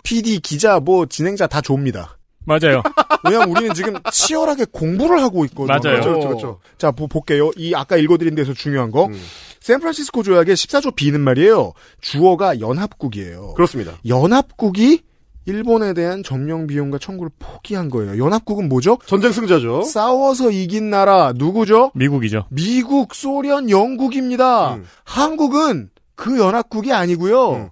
PD 음. 기자 뭐 진행자 다 좋습니다. 맞아요. [laughs] 왜냐면 우리는 지금 치열하게 공부를 하고 있거든요. 맞아요. 그렇죠, 그렇죠, 그렇죠. 자, 보, 볼게요. 이 아까 읽어드린 데서 중요한 거. 음. 샌프란시스코 조약의 14조 B는 말이에요. 주어가 연합국이에요. 그렇습니다. 연합국이 일본에 대한 점령 비용과 청구를 포기한 거예요. 연합국은 뭐죠? 전쟁 승자죠. 싸워서 이긴 나라 누구죠? 미국이죠. 미국, 소련, 영국입니다. 음. 한국은 그 연합국이 아니고요. 음.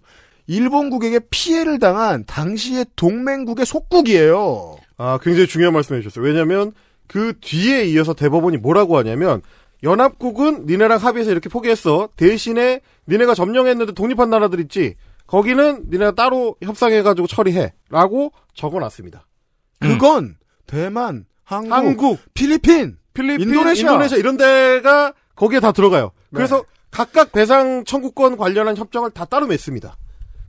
일본국에게 피해를 당한 당시의 동맹국의 속국이에요. 아, 굉장히 중요한 말씀해 주셨어요. 왜냐면 하그 뒤에 이어서 대법원이 뭐라고 하냐면 연합국은 니네랑 합의해서 이렇게 포기했어. 대신에 니네가 점령했는데 독립한 나라들 있지. 거기는 니네가 따로 협상해가지고 처리해라고 적어놨습니다. 그건 음. 대만, 한국, 한국 필리핀, 필리핀, 인도네시아. 인도네시아. 이런 데가 거기에 다 들어가요. 네. 그래서 각각 배상 청구권 관련한 협정을 다 따로 맺습니다.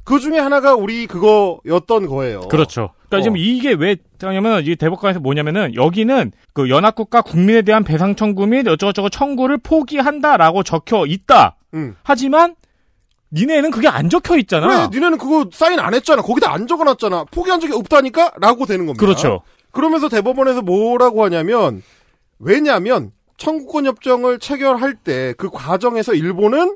그 중에 하나가 우리 그거였던 거예요. 그렇죠. 그러니까 어. 지금 이게 왜그냐면이 대법관에서 뭐냐면은 여기는 그 연합국가 국민에 대한 배상 청구 및 어쩌고저쩌고 청구를 포기한다라고 적혀 있다. 음. 하지만 니네는 그게 안 적혀 있잖아. 그래, 니네는 그거 사인 안 했잖아. 거기다 안 적어놨잖아. 포기한 적이 없다니까? 라고 되는 겁니다. 그렇죠. 그러면서 대법원에서 뭐라고 하냐면, 왜냐면, 청구권 협정을 체결할 때 그 과정에서 일본은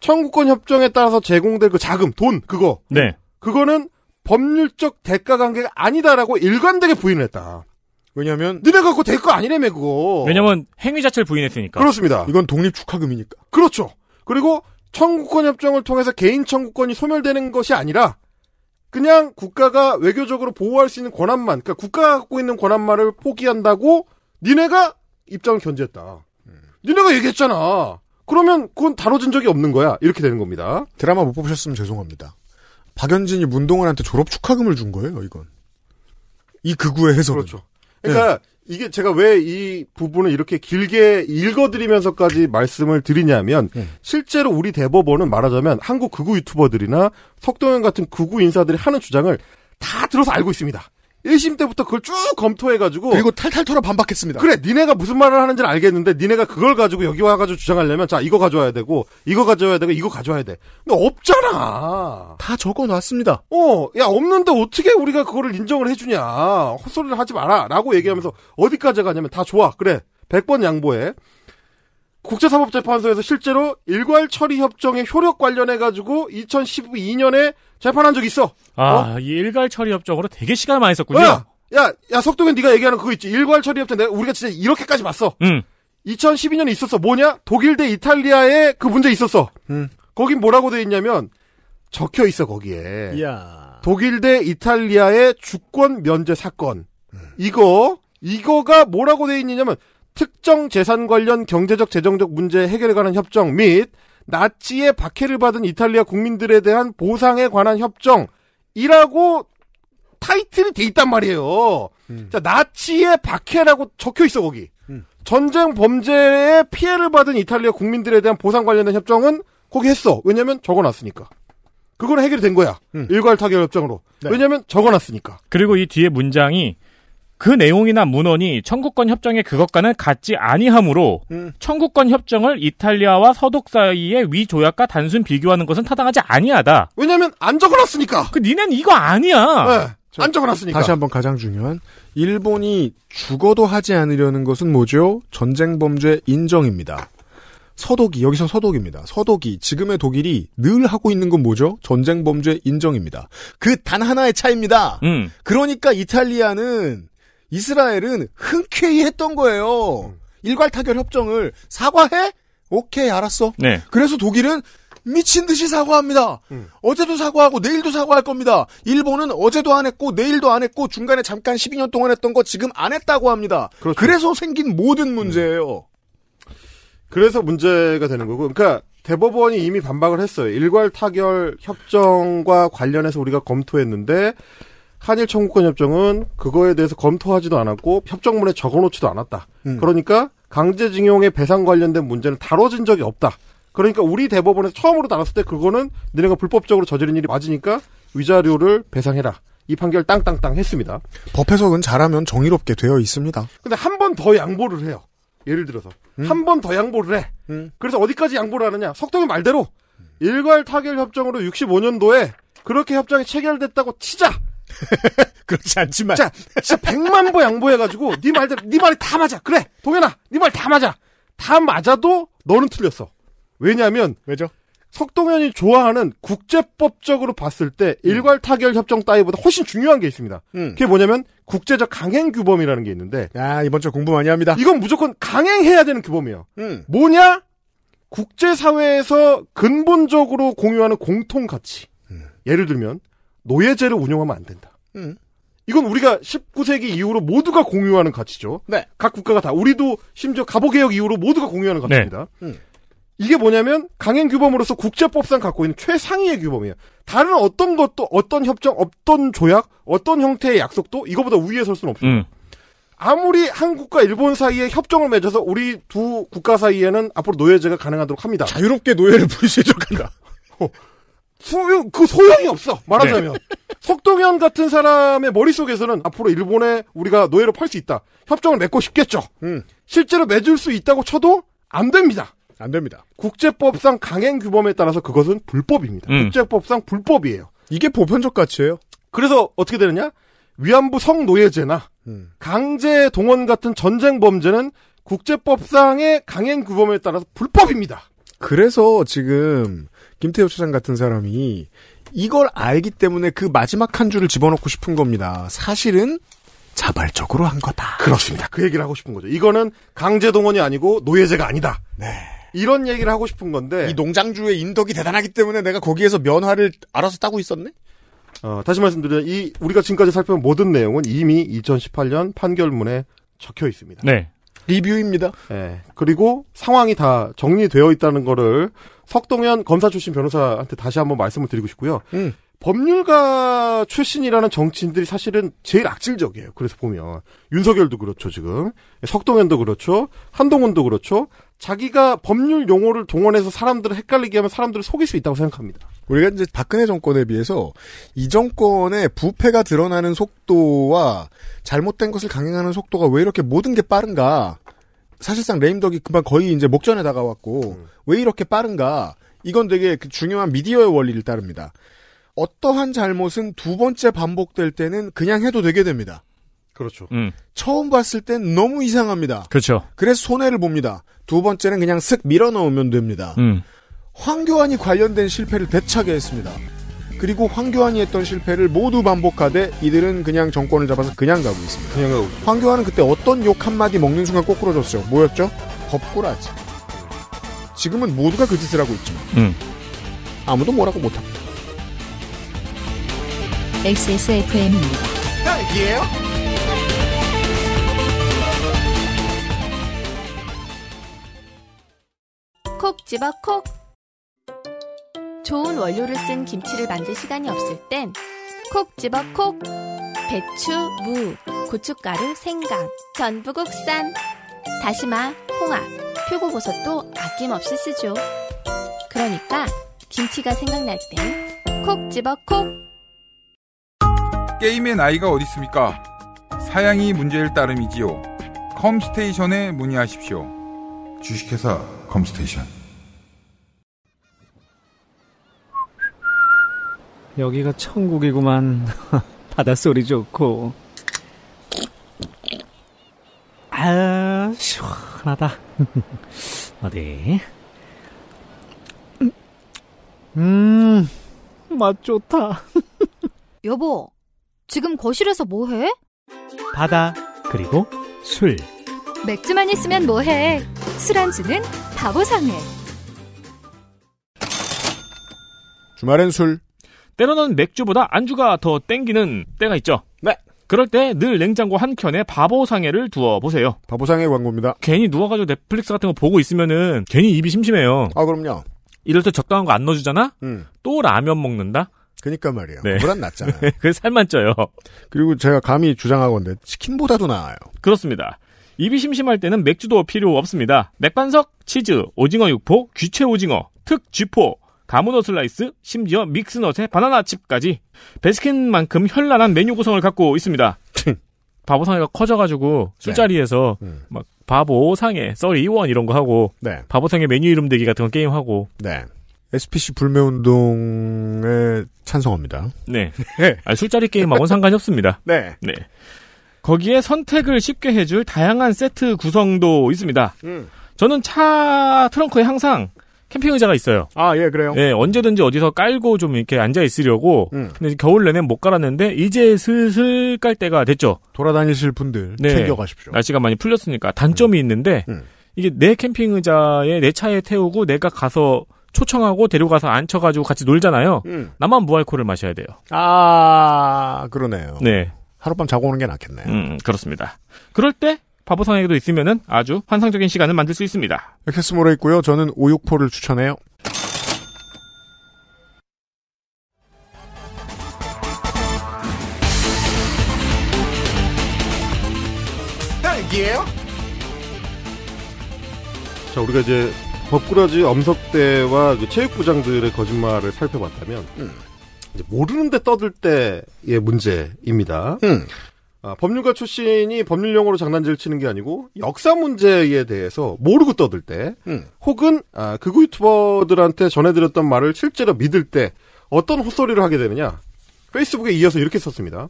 청구권 협정에 따라서 제공될 그 자금, 돈, 그거. 네. 그거는 법률적 대가 관계가 아니다라고 일관되게 부인을 했다. 왜냐면 니네가 그거 대가 아니래매 그거. 왜냐면 행위 자체를 부인했으니까. 그렇습니다. 이건 독립 축하금이니까. 그렇죠. 그리고 청구권 협정을 통해서 개인 청구권이 소멸되는 것이 아니라 그냥 국가가 외교적으로 보호할 수 있는 권한만, 그러니까 국가가 갖고 있는 권한만을 포기한다고 니네가 입장을 견제했다. 니네가 얘기했잖아. 그러면 그건 다뤄진 적이 없는 거야. 이렇게 되는 겁니다. 드라마 못 보셨으면 죄송합니다. 박연진이 문동원한테 졸업 축하금을 준 거예요, 이건. 이 극우의 해석은. 그렇죠. 그러니까 네. 이게 제가 왜 이 부분을 이렇게 길게 읽어드리면서까지 말씀을 드리냐면 네. 실제로 우리 대법원은 말하자면 한국 극우 유튜버들이나 석동현 같은 극우 인사들이 하는 주장을 다 들어서 알고 있습니다. 1심 때부터 그걸 쭉 검토해가지고 그리고 탈탈 털어 반박했습니다. 그래, 니네가 무슨 말을 하는지는 알겠는데 니네가 그걸 가지고 여기 와가지고 주장하려면 자 이거 가져와야 되고 이거 가져와야 되고 이거 가져와야 돼. 근데 없잖아. 다 적어놨습니다. 어, 야 없는데 어떻게 우리가 그거를 인정을 해주냐? 헛소리를 하지 마라라고 얘기하면서 어디까지 가냐면 다 좋아. 그래, 100번 양보해. 국제사법재판소에서 실제로 일괄 처리 협정의 효력 관련해 가지고 2012년에 재판한 적 있어. 아, 어? 이 일괄 처리 협정으로 되게 시간을 많이 썼군요. 야, 야, 야 석동현 네가 얘기하는 그거 있지. 일괄 처리 협정 내가 우리가 진짜 이렇게까지 봤어. 음. 2012년에 있었어. 뭐냐? 독일 대 이탈리아에 그 문제 있었어. 음. 거긴 뭐라고 돼 있냐면 적혀 있어 거기에. 야. 독일 대 이탈리아의 주권 면제 사건. 음. 이거 이거가 뭐라고 돼 있냐면 특정 재산 관련 경제적 재정적 문제 해결에 관한 협정 및 나치의 박해를 받은 이탈리아 국민들에 대한 보상에 관한 협정이라고 타이틀이 돼 있단 말이에요. 음. 자, 나치의 박해라고 적혀 있어 거기. 음. 전쟁 범죄에 피해를 받은 이탈리아 국민들에 대한 보상 관련된 협정은 거기 했어. 왜냐면 적어놨으니까. 그거는 해결이 된 거야. 음. 일괄 타결 협정으로. 네. 왜냐면 적어놨으니까. 그리고 이 뒤에 문장이 그 내용이나 문헌이 청구권 협정의 그것과는 같지 아니하므로 음. 청구권 협정을 이탈리아와 서독 사이의 위조약과 단순 비교하는 것은 타당하지 아니하다. 왜냐면 하안 적어놨으니까. 그 니넨 이거 아니야. 네, 안 적어놨으니까. 다시 한번 가장 중요한 일본이 죽어도 하지 않으려는 것은 뭐죠? 전쟁 범죄 인정입니다. 서독이 여기서 서독입니다. 서독이 지금의 독일이 늘 하고 있는 건 뭐죠? 전쟁 범죄 인정입니다. 그 단 하나의 차입니다. 이 음. 그러니까 이탈리아는 이스라엘은 흔쾌히 했던 거예요. 음. 일괄 타결 협정을 사과해? 오케이 알았어. 네. 그래서 독일은 미친 듯이 사과합니다. 음. 어제도 사과하고 내일도 사과할 겁니다. 일본은 어제도 안 했고 내일도 안 했고 중간에 잠깐 12년 동안 했던 거 지금 안 했다고 합니다. 그렇죠. 그래서 생긴 모든 문제예요. 음. 그래서 문제가 되는 거고, 그러니까 대법원이 이미 반박을 했어요. 일괄 타결 협정과 관련해서 우리가 검토했는데 한일 청구권 협정은 그거에 대해서 검토하지도 않았고 협정문에 적어놓지도 않았다. 음. 그러니까 강제징용의 배상 관련된 문제는 다뤄진 적이 없다. 그러니까 우리 대법원에서 처음으로 다뤘을 때 그거는 너네가 불법적으로 저지른 일이 맞으니까 위자료를 배상해라. 이 판결 땅땅땅 했습니다. 법 해석은 잘하면 정의롭게 되어 있습니다. 근데 한 번 더 양보를 해요. 예를 들어서 음. 한번 더 양보를 해. 음. 그래서 어디까지 양보를 하느냐? 석동의 말대로 일괄 타결 협정으로 65년도에 그렇게 협정이 체결됐다고 치자. [laughs] 그렇지 않지만. 자, 진짜 백만보 양보해가지고, 네 말대로, 네 말이 다 맞아. 그래, 동현아, 네 말 다 맞아. 다 맞아도 너는 틀렸어. 왜냐면. 왜죠? 석동현이 좋아하는 국제법적으로 봤을 때 음. 일괄 타결 협정 따위보다 훨씬 중요한 게 있습니다. 음. 그게 뭐냐면 국제적 강행 규범이라는 게 있는데 야 이번 주 공부 많이 합니다. 이건 무조건 강행해야 되는 규범이에요. 음. 뭐냐? 국제사회에서 근본적으로 공유하는 공통 가치. 음. 예를 들면 노예제를 운영하면 안 된다. 음. 이건 우리가 19세기 이후로 모두가 공유하는 가치죠. 네. 각 국가가 다 우리도 심지어 가보개혁 이후로 모두가 공유하는 네. 가치입니다. 네. 음. 이게 뭐냐면 강행 규범으로서 국제법상 갖고 있는 최상위의 규범이에요. 다른 어떤 것도 어떤 협정, 어떤 조약, 어떤 형태의 약속도 이거보다 우위에 설 수는 없습니다. 음. 아무리 한국과 일본 사이에 협정을 맺어서 우리 두 국가 사이에는 앞으로 노예제가 가능하도록 합니다. 자유롭게 노예를 부리시도록한 [laughs] 소용 그 소용이 없어 말하자면 네. 석동현 같은 사람의 머릿속에서는 앞으로 일본에 우리가 노예로 팔 수 있다 협정을 맺고 싶겠죠 음. 실제로 맺을 수 있다고 쳐도 안 됩니다 안 됩니다 국제법상 강행 규범에 따라서 그것은 불법입니다 음. 국제법상 불법이에요 이게 보편적 가치예요 그래서 어떻게 되느냐 위안부 성노예제나 음. 강제 동원 같은 전쟁 범죄는 국제법상의 강행 규범에 따라서 불법입니다 그래서 지금 김태호 차장 같은 사람이 이걸 알기 때문에 그 마지막 한 줄을 집어넣고 싶은 겁니다. 사실은 자발적으로 한 거다. 그렇습니다. 그 얘기를 하고 싶은 거죠. 이거는 강제 동원이 아니고 노예제가 아니다. 네. 이런 얘기를 하고 싶은 건데 이 농장주의 인덕이 대단하기 때문에 내가 거기에서 면화를 알아서 따고 있었네. 어, 다시 말씀드리면 이 우리가 지금까지 살펴본 모든 내용은 이미 2018년 판결문에 적혀 있습니다. 네. 리뷰입니다. 네. 그리고 상황이 다 정리되어 있다는 거를 석동현 검사 출신 변호사한테 다시 한번 말씀을 드리고 싶고요. 음. 법률가 출신이라는 정치인들이 사실은 제일 악질적이에요. 그래서 보면 윤석열도 그렇죠 지금 석동현도 그렇죠 한동훈도 그렇죠 자기가 법률 용어를 동원해서 사람들을 헷갈리게 하면 사람들을 속일 수 있다고 생각합니다. 우리가 이제 박근혜 정권에 비해서 이 정권의 부패가 드러나는 속도와 잘못된 것을 강행하는 속도가 왜 이렇게 모든 게 빠른가? 사실상 레임덕이 그만 거의 이제 목전에 다가왔고 음. 왜 이렇게 빠른가? 이건 되게 그 중요한 미디어의 원리를 따릅니다. 어떠한 잘못은 두 번째 반복될 때는 그냥 해도 되게 됩니다. 그렇죠. 음. 처음 봤을 땐 너무 이상합니다. 그렇죠. 그래서 손해를 봅니다. 두 번째는 그냥 쓱 밀어 넣으면 됩니다. 음. 황교안이 관련된 실패를 대차게 했습니다. 그리고 황교안이 했던 실패를 모두 반복하되 이들은 그냥 정권을 잡아서 그냥 가고 있습니다. 그냥 가고 있죠. 황교안은 그때 어떤 욕 한마디 먹는 순간 꼬꾸러졌어요. 뭐였죠? 법꾸라지. 지금은 모두가 그 짓을 하고 있지만 음. 아무도 뭐라고 못합니다. XSFM입니다. 콕 집어 콕! 좋은 원료를 쓴 김치를 만들 시간이 없을 땐콕 집어 콕! 배추, 무, 고춧가루, 생강, 전부 국산, 다시마, 홍합, 표고버섯도 아낌없이 쓰죠. 그러니까 김치가 생각날 땐 콕 집어 콕! 게임의 나이가 어디 있습니까? 사양이 문제일 따름이지요. 컴스테이션에 문의하십시오. 주식회사 컴스테이션 여기가 천국이구만. [laughs] 바닷소리 좋고. 아, 시원하다. [laughs] 어디? 음, 맛 좋다. [laughs] 여보, 지금 거실에서 뭐 해? 바다, 그리고 술. 맥주만 있으면 뭐 해? 술 안주는 바보상해 주말엔 술, 때로는 맥주보다 안주가 더 땡기는 때가 있죠. 네. 그럴 때 늘 냉장고 한 켠에 바보상해를 두어 보세요. 바보상해 광고입니다. 괜히 누워가지고 넷플릭스 같은 거 보고 있으면은 괜히 입이 심심해요. 아 그럼요. 이럴 때 적당한 거 안 넣어주잖아. 음. 또 라면 먹는다. 그니까 말이에요. 네. 물안 났잖아요. [laughs] 네, 그래 살만 쪄요. 그리고 제가 감히 주장하건데 치킨보다도 나아요. 그렇습니다. 입이 심심할 때는 맥주도 필요 없습니다. 맥반석, 치즈, 오징어 육포, 귀채 오징어, 특 쥐포, 가무넛 슬라이스, 심지어 믹스넛에 바나나 칩까지 베스킨만큼 현란한 메뉴 구성을 갖고 있습니다. [laughs] 바보 상해가 커져가지고 술자리에서 네. 음. 막 바보 상해, 썰이 원 이런 거 하고 네. 바보 상해 메뉴 이름 대기 같은 거 게임 하고. 네. SPC 불매운동에 찬성합니다. 네. 네. 아, 술자리 게임하고는 상관이 없습니다. [laughs] 네. 네. 거기에 선택을 쉽게 해줄 다양한 세트 구성도 있습니다. 음. 저는 차 트렁크에 항상 캠핑 의자가 있어요. 아, 예, 그래요? 예, 언제든지 어디서 깔고 좀 이렇게 앉아 있으려고. 음. 근데 겨울 내내 못 깔았는데, 이제 슬슬 깔 때가 됐죠. 돌아다니실 분들 네, 챙겨가십시오. 날씨가 많이 풀렸으니까. 단점이 음. 있는데, 음. 이게 내 캠핑 의자에 내 차에 태우고 내가 가서 초청하고 데려가서 앉혀가지고 같이 놀잖아요. 음. 나만 무알콜을 마셔야 돼요. 아, 그러네요. 네. 하룻밤 자고 오는 게 낫겠네요. 음, 그렇습니다. 그럴 때 바보선에게도 있으면 아주 환상적인 시간을 만들 수 있습니다. 캐스모로 있고요. 저는 564를 추천해요. 자, 우리가 이제 법꾸라지 엄석대와 그 체육부장들의 거짓말을 살펴봤다면 음. 모르는데 떠들 때의 문제입니다. 음. 아, 법률가 출신이 법률 용어로 장난질 치는 게 아니고 역사 문제에 대해서 모르고 떠들 때 음. 혹은 아, 극우 유튜버들한테 전해드렸던 말을 실제로 믿을 때 어떤 헛소리를 하게 되느냐 페이스북에 이어서 이렇게 썼습니다.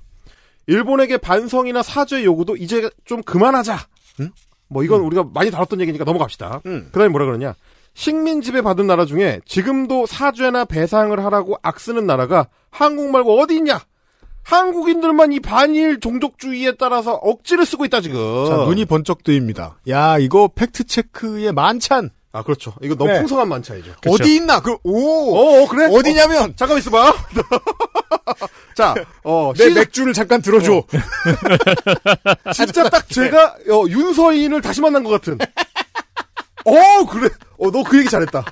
일본에게 반성이나 사죄 요구도 이제 좀 그만하자. 음? 뭐 이건 음. 우리가 많이 다뤘던 얘기니까 넘어갑시다. 음. 그다음에 뭐라 그러냐 식민 지배 받은 나라 중에 지금도 사죄나 배상을 하라고 악쓰는 나라가 한국 말고 어디 있냐? 한국인들만 이 반일 종족주의에 따라서 억지를 쓰고 있다 지금. 자, 눈이 번쩍 뜨입니다. 야 이거 팩트 체크의 만찬. 아 그렇죠. 이거 너무 네. 풍성한 만찬이죠. 그쵸. 어디 그렇죠. 있나? 그럼 오. 어, 어 그래. 어디냐면 어, 잠깐 있어봐. [laughs] 자, 어, 내시 맥주를 잠깐 들어줘. 어. [laughs] 진짜 딱 제가 네. 어, 윤서인을 다시 만난 것 같은. 어 그래. 어너 그 얘기 잘했다.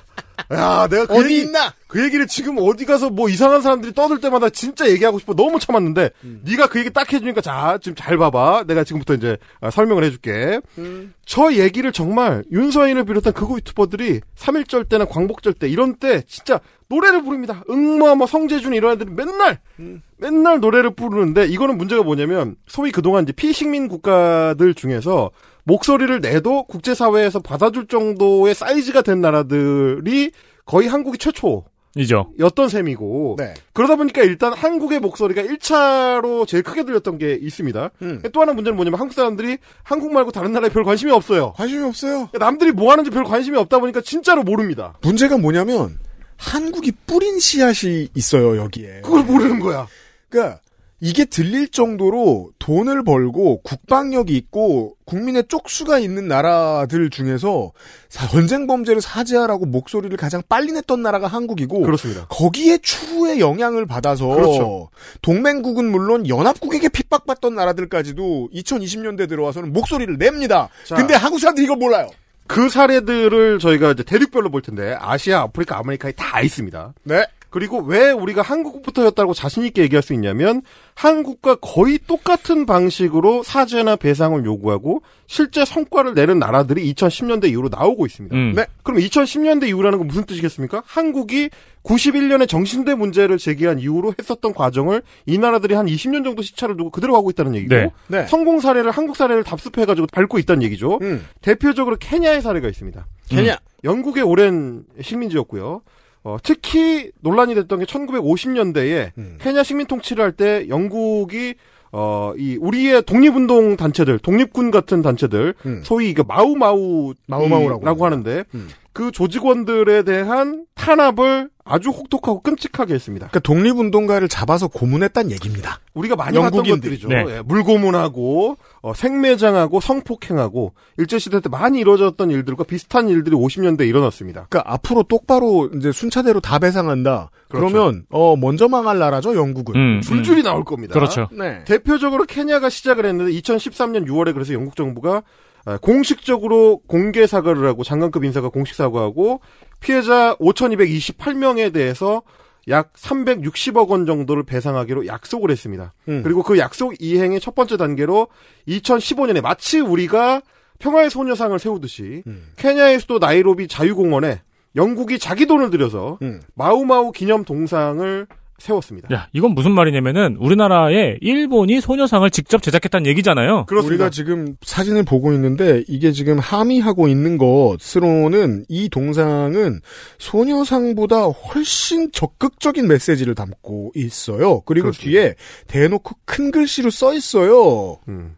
야, 내가 그 어디 얘기, 있나? 그 얘기를 지금 어디 가서 뭐 이상한 사람들이 떠들 때마다 진짜 얘기하고 싶어 너무 참았는데 음. 네가 그 얘기 딱 해주니까 자 지금 잘 봐봐. 내가 지금부터 이제 아, 설명을 해줄게. 음. 저 얘기를 정말 윤서인을 비롯한 그고 유튜버들이 3일절 때나 광복절 때 이런 때 진짜 노래를 부릅니다. 응모하뭐 성재준 이런 애들이 맨날 음. 맨날 노래를 부르는데 이거는 문제가 뭐냐면 소위 그동안 이제 피식민 국가들 중에서 목소리를 내도 국제사회에서 받아줄 정도의 사이즈가 된 나라들이 거의 한국이 최초. 이죠. 였던 셈이고 네. 그러다 보니까 일단 한국의 목소리가 1차로 제일 크게 들렸던 게 있습니다. 음. 또 하나 문제는 뭐냐면 한국 사람들이 한국 말고 다른 나라에 별 관심이 없어요. 관심이 없어요. 남들이 뭐 하는지 별 관심이 없다 보니까 진짜로 모릅니다. 문제가 뭐냐면 한국이 뿌린 씨앗이 있어요 여기에. 그걸 모르는 거야. 그러니까 이게 들릴 정도로 돈을 벌고 국방력이 있고 국민의 쪽수가 있는 나라들 중에서 전쟁 범죄를 사죄하라고 목소리를 가장 빨리 냈던 나라가 한국이고 그렇습니다. 거기에 추후에 영향을 받아서 그렇죠. 동맹국은 물론 연합국에게 핍박받던 나라들까지도 2020년대 들어와서는 목소리를 냅니다. 자, 근데 한국 사람들이 이걸 몰라요. 그 사례들을 저희가 이제 대륙별로 볼 텐데 아시아, 아프리카, 아메리카에 다 있습니다. 네. 그리고 왜 우리가 한국부터였다고 자신있게 얘기할 수 있냐면 한국과 거의 똑같은 방식으로 사죄나 배상을 요구하고 실제 성과를 내는 나라들이 2010년대 이후로 나오고 있습니다. 음. 네. 그럼 2010년대 이후라는 건 무슨 뜻이겠습니까? 한국이 91년에 정신대 문제를 제기한 이후로 했었던 과정을 이 나라들이 한 20년 정도 시차를 두고 그대로 가고 있다는 얘기고 네. 네. 성공 사례를 한국 사례를 답습해가지고 밟고 있다는 얘기죠. 음. 대표적으로 케냐의 사례가 있습니다. 케냐. 음. 영국의 오랜 식민지였고요. 어, 특히 논란이 됐던 게 1950년대에 음. 케냐 식민 통치를 할 때 영국이 어, 이, 우리의 독립운동 단체들, 독립군 같은 단체들, 음. 소위 그 마우마우, 마우마우라고 하는데, 음. 그 조직원들에 대한 탄압을 아주 혹독하고 끔찍하게 했습니다. 그러니까 독립운동가를 잡아서 고문했다는 얘기입니다. 우리가 많이 영국인들. 봤던 것들이죠. 네. 예, 물고문하고 어, 생매장하고 성폭행하고 일제시대 때 많이 이루어졌던 일들과 비슷한 일들이 50년대에 일어났습니다. 그러니까 앞으로 똑바로 이제 순차대로 다 배상한다. 그렇죠. 그러면 어, 먼저 망할 나라죠 영국은 음, 음. 줄줄이 음. 나올 겁니다. 그렇죠. 네. 대표적으로 케냐가 시작을 했는데 2013년 6월에 그래서 영국 정부가 아, 공식적으로 공개 사과를 하고 장관급 인사가 공식 사과하고 피해자 5,228명에 대해서 약 360억 원 정도를 배상하기로 약속을 했습니다. 음. 그리고 그 약속 이행의 첫 번째 단계로 2015년에 마치 우리가 평화의 소녀상을 세우듯이 음. 케냐의 수도 나이로비 자유공원에 영국이 자기 돈을 들여서 음. 마우마우 기념 동상을 세웠습니다. 야, 이건 무슨 말이냐면은 우리나라에 일본이 소녀상을 직접 제작했다는 얘기잖아요. 그렇습니다. 우리가 지금 사진을 보고 있는데 이게 지금 함의하고 있는 것으로는 이 동상은 소녀상보다 훨씬 적극적인 메시지를 담고 있어요. 그리고 그렇습니다. 뒤에 대놓고 큰 글씨로 써 있어요. 음.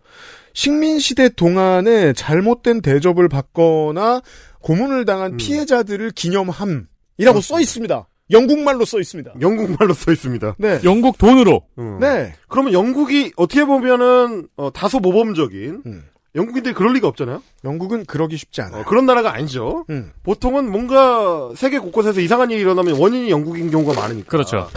식민시대 동안에 잘못된 대접을 받거나 고문을 당한 음. 피해자들을 기념함이라고 써 있습니다. 영국말로 써 있습니다. 영국말로 써 있습니다. 네. 영국 돈으로. 음. 네. 그러면 영국이 어떻게 보면은 어, 다소 모범적인 음. 영국인들이 그럴 리가 없잖아요. 영국은 그러기 쉽지 않아요. 어, 그런 나라가 아니죠. 음. 보통은 뭔가 세계 곳곳에서 이상한 일이 일어나면 원인이 영국인 경우가 많으니까. 그렇죠.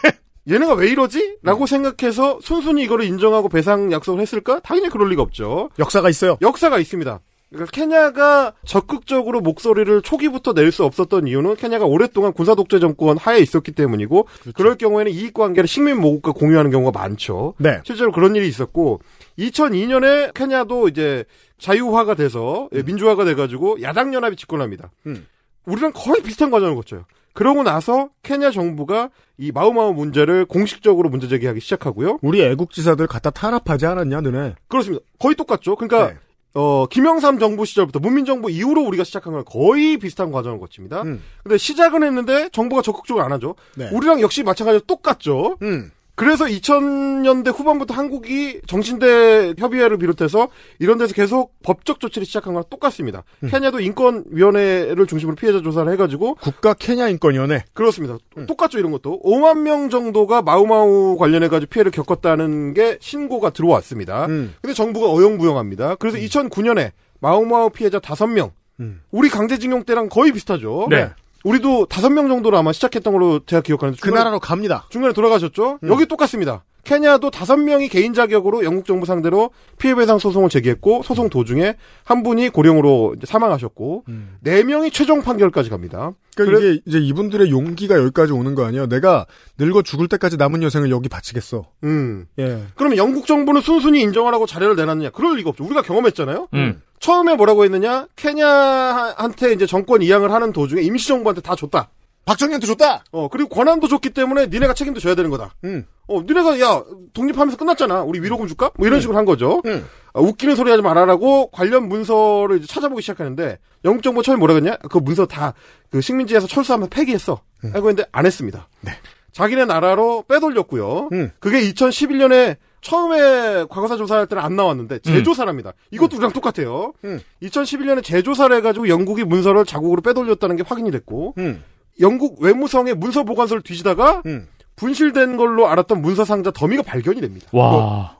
[laughs] 얘네가 왜 이러지? 라고 음. 생각해서 순순히 이거를 인정하고 배상 약속을 했을까? 당연히 그럴 리가 없죠. 역사가 있어요. 역사가 있습니다. 그러니까 케냐가 적극적으로 목소리를 초기부터 낼 수 없었던 이유는 케냐가 오랫동안 군사 독재 정권 하에 있었기 때문이고 그렇죠. 그럴 경우에는 이익 관계를 식민 모국과 공유하는 경우가 많죠. 네. 실제로 그런 일이 있었고 2002년에 케냐도 이제 자유화가 돼서 예, 음. 민주화가 돼가지고 야당 연합이 집권합니다. 음. 우리랑 거의 비슷한 과정을 거쳐요. 그러고 나서 케냐 정부가 이 마우마우 문제를 공식적으로 문제 제기하기 시작하고요. 우리 애국지사들 갖다 탄압하지 않았냐, 너네? 그렇습니다. 거의 똑같죠. 그러니까 네. 어, 김영삼 정부 시절부터 문민정부 이후로 우리가 시작한 건 거의 비슷한 과정을 거칩니다. 음. 근데 시작은 했는데 정부가 적극적으로 안 하죠. 네. 우리랑 역시 마찬가지로 똑같죠. 음. 그래서 2000년대 후반부터 한국이 정신대 협의회를 비롯해서 이런 데서 계속 법적 조치를 시작한 거랑 똑같습니다. 음. 케냐도 인권위원회를 중심으로 피해자 조사를 해가지고 국가 케냐 인권위원회 그렇습니다. 음. 똑같죠 이런 것도 5만 명 정도가 마우마우 관련해가지고 피해를 겪었다는 게 신고가 들어왔습니다. 음. 근데 정부가 어영부영합니다. 그래서 2009년에 음. 마우마우 피해자 5명 음. 우리 강제징용 때랑 거의 비슷하죠. 네. 네. 우리도 다섯 명 정도로 아마 시작했던 걸로 제가 기억하는데 중간, 나라로 갑니다. 중간에 돌아가셨죠? 음. 여기 똑같습니다. 케냐도 다섯 명이 개인 자격으로 영국 정부 상대로 피해배상 소송을 제기했고 소송 도중에 한 분이 고령으로 사망하셨고 음. 네 음. 명이 최종 판결까지 갑니다. 그러니까 그래... 이게 이제 이분들의 용기가 여기까지 오는 거 아니에요? 내가 늙어 죽을 때까지 남은 여생을 여기 바치겠어. 음. 예. 그러면 영국 정부는 순순히 인정하라고 자료를 내놨느냐? 그럴 리가 없죠. 우리가 경험했잖아요. 음. 처음에 뭐라고 했느냐? 케냐한테 이제 정권 이양을 하는 도중에 임시정부한테 다 줬다. 박정희한테 줬다. 어 그리고 권한도 줬기 때문에 니네가 책임도 져야 되는 거다. 음. 어 니네가 야 독립하면서 끝났잖아. 우리 위로금 줄까? 뭐 이런 음. 식으로 한 거죠. 음. 어, 웃기는 소리 하지 말아라고 관련 문서를 찾아보기 시작하는데 영국 정부 처음에 뭐라 그랬냐? 그 문서 다 그 식민지에서 철수하면 폐기했어. 음. 알고 있는데 안 했습니다. 네. 자기네 나라로 빼돌렸고요. 음. 그게 2011년에 처음에 과거사 조사할 때는 안 나왔는데 제조사랍니다 음. 이것도 음. 우리랑 똑같아요. 음. 2011년에 제조사를 해가지고 영국이 문서를 자국으로 빼돌렸다는 게 확인이 됐고 음. 영국 외무성의 문서 보관소를 뒤지다가 음. 분실된 걸로 알았던 문서 상자 더미가 발견이 됩니다. 와,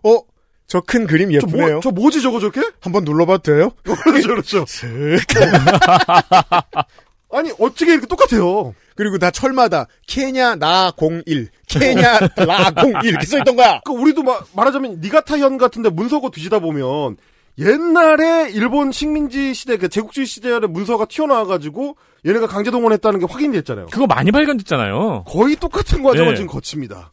뭐, 어, 어? 저 큰 그림 뭐, 예쁘네요. 저, 뭐, 지 저거 저게 한번 눌러봐도 돼요? [laughs] 그렇죠, 그렇죠. [laughs] 아니 어떻게 이렇게 똑같아요? 그리고 다 철마다 케냐 나 01, 케냐 라01 이렇게 써있던 거야. 그 우리도 마, 말하자면 니가타현 같은데 문서고 뒤지다 보면 옛날에 일본 식민지 시대, 그 제국주의 시대에 문서가 튀어나와가지고 얘네가 강제 동원했다는 게 확인됐잖아요. 그거 많이 발견됐잖아요. 거의 똑같은 과정을 네. 지금 거칩니다.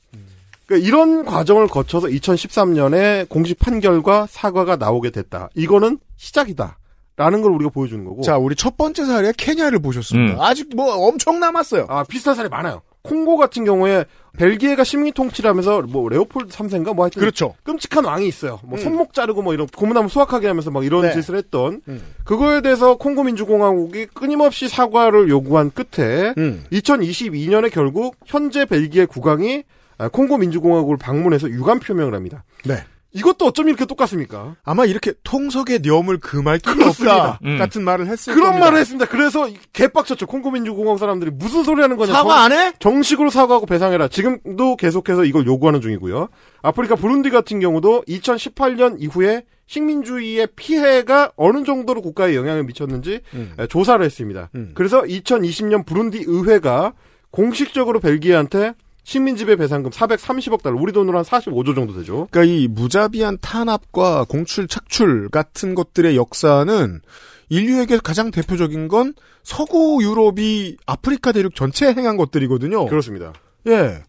그러니까 이런 과정을 거쳐서 2013년에 공식 판결과 사과가 나오게 됐다. 이거는 시작이다. 라는 걸 우리가 보여주는 거고. 자, 우리 첫 번째 사례 케냐를 보셨습니다. 음. 아직 뭐 엄청 남았어요. 아, 비슷한 사례 많아요. 콩고 같은 경우에 벨기에가 심리 통치를 하면서 뭐 레오폴드 3세인가 뭐 하여튼 그렇죠. 끔찍한 왕이 있어요. 뭐 음. 손목 자르고 뭐 이런 고무나무 수확하게 하면서 막 이런 네. 짓을 했던 음. 그거에 대해서 콩고 민주공화국이 끊임없이 사과를 요구한 끝에 2022년에 음. 결국 현재 벨기에 국왕이 아, 콩고 민주공화국을 방문해서 유감 표명을 합니다. 네. 이것도 어쩜 이렇게 똑같습니까? 아마 이렇게 통석의 념을 금할 필요 없다 음. 같은 말을 했을 그런 겁니다. 말을 했습니다. 그래서 개빡쳤죠. 콩고민주공항 사람들이 무슨 소리 하는 거냐. 사과 안 해? 정식으로 사과하고 배상해라. 지금도 계속해서 이걸 요구하는 중이고요. 아프리카 브룬디 같은 경우도 2018년 이후에 식민주의의 피해가 어느 정도로 국가에 영향을 미쳤는지 음. 조사를 했습니다. 음. 그래서 2020년 브룬디 의회가 공식적으로 벨기에한테 식민지배 배상금 430억 달러, 우리 돈으로 한 45조 정도 되죠. 그러니까 이 무자비한 탄압과 공출 착출 같은 것들의 역사는 인류에게 가장 대표적인 건 서구 유럽이 아프리카 대륙 전체에 행한 것들이거든요. 그렇습니다. 예.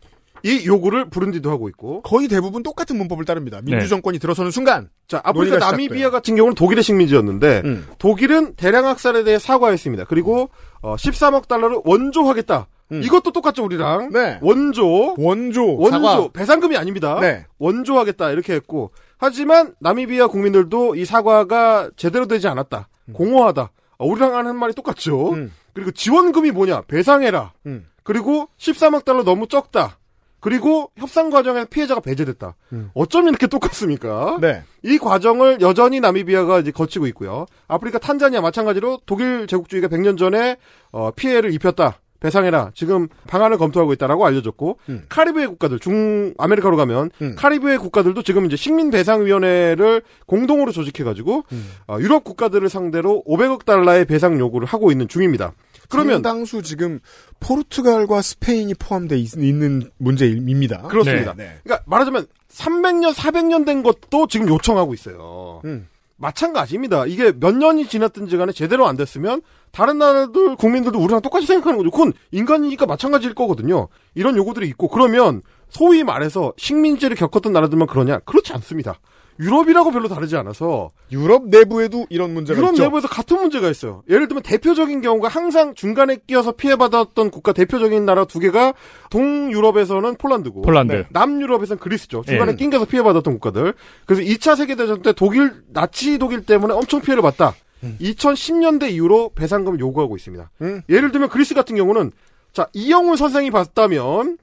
이 요구를 부른디도 하고 있고 거의 대부분 똑같은 문법을 따릅니다. 민주 네. 정권이 네. 들어서는 순간 자 아프리카 나미비아 같은 경우는 독일의 식민지였는데 음. 독일은 대량 학살에 대해 사과했습니다. 그리고 어, 13억 달러를 원조하겠다. 음. 이것도 똑같죠 우리랑 네. 원조 원조 원조 사과. 배상금이 아닙니다. 네. 원조하겠다 이렇게 했고 하지만 나미비아 국민들도 이 사과가 제대로 되지 않았다 음. 공허하다 아, 우리랑 하는 말이 똑같죠. 음. 그리고 지원금이 뭐냐 배상해라. 음. 그리고 13억 달러 너무 적다. 그리고 협상 과정에 피해자가 배제됐다. 음. 어쩜 이렇게 똑같습니까? 네. 이 과정을 여전히 나미비아가 이제 거치고 있고요. 아프리카 탄자니아 마찬가지로 독일 제국주의가 100년 전에 어, 피해를 입혔다. 배상해라. 지금 방안을 검토하고 있다라고 알려줬고 음. 카리브해 국가들 중 아메리카로 가면 음. 카리브해 국가들도 지금 이제 식민 배상 위원회를 공동으로 조직해 가지고 음. 어, 유럽 국가들을 상대로 500억 달러의 배상 요구를 하고 있는 중입니다. 그러면 당수 지금 포르투갈과 스페인이 포함돼 있, 는 문제입니다. 그렇습니다. 네, 네. 그러니까 말하자면 300년, 400년 된 것도 지금 요청하고 있어요. 음. 마찬가지입니다. 이게 몇 년이 지났든지 간에 제대로 안 됐으면 다른 나라들 국민들도 우리랑 똑같이 생각하는 거죠. 그건 인간이니까 마찬가지일 거거든요. 이런 요구들이 있고 그러면 소위 말해서 식민지를 겪었던 나라들만 그러냐? 그렇지 않습니다. 유럽이라고 별로 다르지 않아서 유럽 내부에도 이런 문제가 유럽 있죠. 내부에서 같은 문제가 있어요. 예를 들면 대표적인 경우가 항상 중간에 끼어서 피해받았던 국가 대표적인 나라 두 개가 동유럽에서는 폴란드고 폴란드. 네. 남유럽에서는 그리스죠. 중간에 예. 음. 낑겨서 피해받았던 국가들. 그래서 2차 세계 대전 때 독일 나치 독일 때문에 엄청 피해를 봤다. 음. 2010년대 이후로 배상금 을 요구하고 있습니다. 음. 예를 들면 그리스 같은 경우는 자 이영훈 선생이 봤다면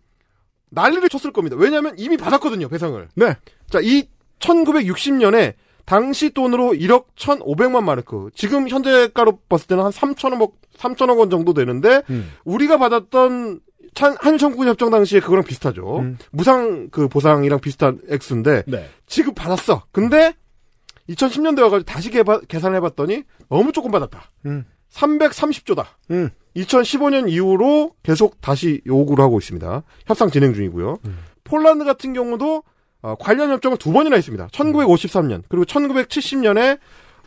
난리를 쳤을 겁니다. 왜냐하면 이미 받았거든요 배상을. 네. 자이 1960년에 당시 돈으로 1억 1,500만 마르크. 지금 현재가로 봤을 때는 한 3천억 3천억 원 정도 되는데 음. 우리가 받았던 한일청구군 협정 당시에 그거랑 비슷하죠. 음. 무상 그 보상이랑 비슷한 액수인데 네. 지금 받았어. 근데 2010년대 와가지고 다시 개바, 계산 해봤더니 너무 조금 받았다. 음. 330조다. 음. 2015년 이후로 계속 다시 요구를 하고 있습니다. 협상 진행 중이고요. 음. 폴란드 같은 경우도 어, 관련 협정을 두 번이나 했습니다. 1953년 그리고 1970년에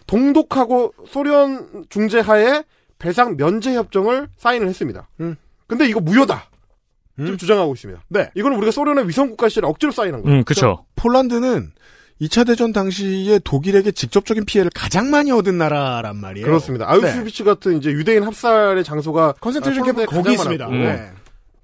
동독하고 소련 중재하에 배상 면제 협정을 사인을 했습니다. 음. 근데 이거 무효다. 지금 음? 주장하고 있습니다. 네. 이거는 우리가 소련의 위성국가 시절에 억지로 사인한 거예요. 음, 그렇죠. 폴란드는 2차 대전 당시에 독일에게 직접적인 피해를 가장 많이 얻은 나라란 말이에요. 그렇습니다. 아우슈비츠 네. 같은 이제 유대인 합살의 장소가 컨센트레이션 아, 캠프 아, 거기 있습니다. 네. 음. 네.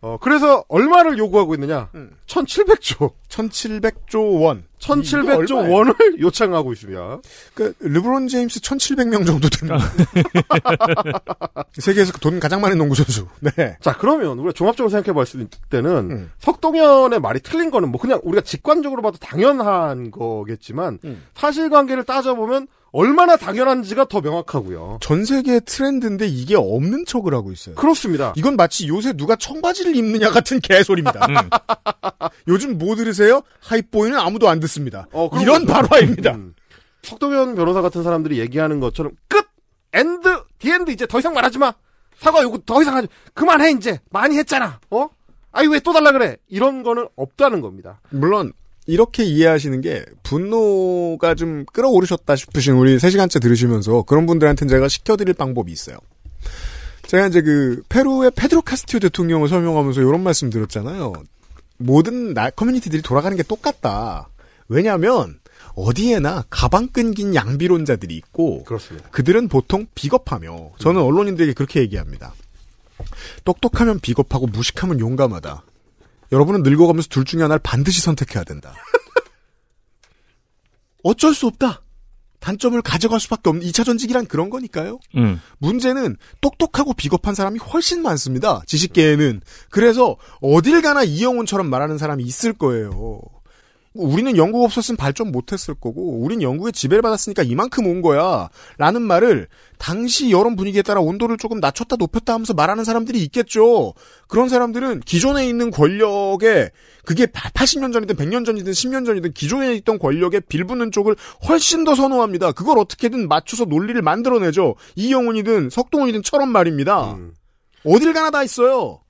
어, 그래서 얼마를 요구하고 있느냐? 음. 1700조. 1700조 원. 1700조 원을 [laughs] 요청하고 있습니다. 그, 르브론 제임스 1700명 정도 된다 [laughs] 세계에서 돈 가장 많은 농구선수. 네. 자, 그러면 우리가 종합적으로 생각해 볼 수 있을 때는 음. 석동현의 말이 틀린 거는 뭐 그냥 우리가 직관적으로 봐도 당연한 거겠지만 음. 사실관계를 따져보면 얼마나 당연한지가 더 명확하고요. 전 세계 의 트렌드인데 이게 없는 척을 하고 있어요. 그렇습니다. 이건 마치 요새 누가 청바지를 입느냐 같은 개소리입니다. [laughs] 음. 요즘 뭐 들으세요? 하이보이는 아무도 안 듣습니다. 어, 이런 발화입니다. 음. 석동현 변호사 같은 사람들이 얘기하는 것처럼 끝! 엔드! 디엔드 이제 더 이상 말하지 마! 사과 요구 더 이상 하지 그만해 이제! 많이 했잖아! 어? 아니 왜 또 달라 그래? 이런 거는 없다는 겁니다. 물론 이렇게 이해하시는 게 분노가 좀 끌어오르셨다 싶으신 우리 3시간째 들으시면서 그런 분들한테 제가 시켜드릴 방법이 있어요. 제가 이제 그 페루의 페드로 카스티오 대통령을 설명하면서 이런 말씀 드렸잖아요. 모든 나, 커뮤니티들이 돌아가는 게 똑같다. 왜냐하면 어디에나 가방 끈긴 양비론자들이 있고 그렇습니다. 그들은 보통 비겁하며 저는 음. 언론인들에게 그렇게 얘기합니다. 똑똑하면 비겁하고 무식하면 용감하다. 여러분은 늙어가면서 둘 중에 하나를 반드시 선택해야 된다. 어쩔 수 없다. 단점을 가져갈 수밖에 없는 2차 전직이란 그런 거니까요. 음. 문제는 똑똑하고 비겁한 사람이 훨씬 많습니다. 지식계에는. 그래서 어딜 가나 이영훈처럼 말하는 사람이 있을 거예요. 우리는 영국 없었으면 발전 못했을 거고 우린 영국의 지배를 받았으니까 이만큼 온 거야 라는 말을 당시 여론 분위기에 따라 온도를 조금 낮췄다 높였다 하면서 말하는 사람들이 있겠죠 그런 사람들은 기존에 있는 권력에 그게 80년 전이든 100년 전이든 10년 전이든 기존에 있던 권력에 빌붙는 쪽을 훨씬 더 선호합니다 그걸 어떻게든 맞춰서 논리를 만들어내죠 이영훈이든 석동훈이든처럼 말입니다 음. 어딜 가나 다 있어요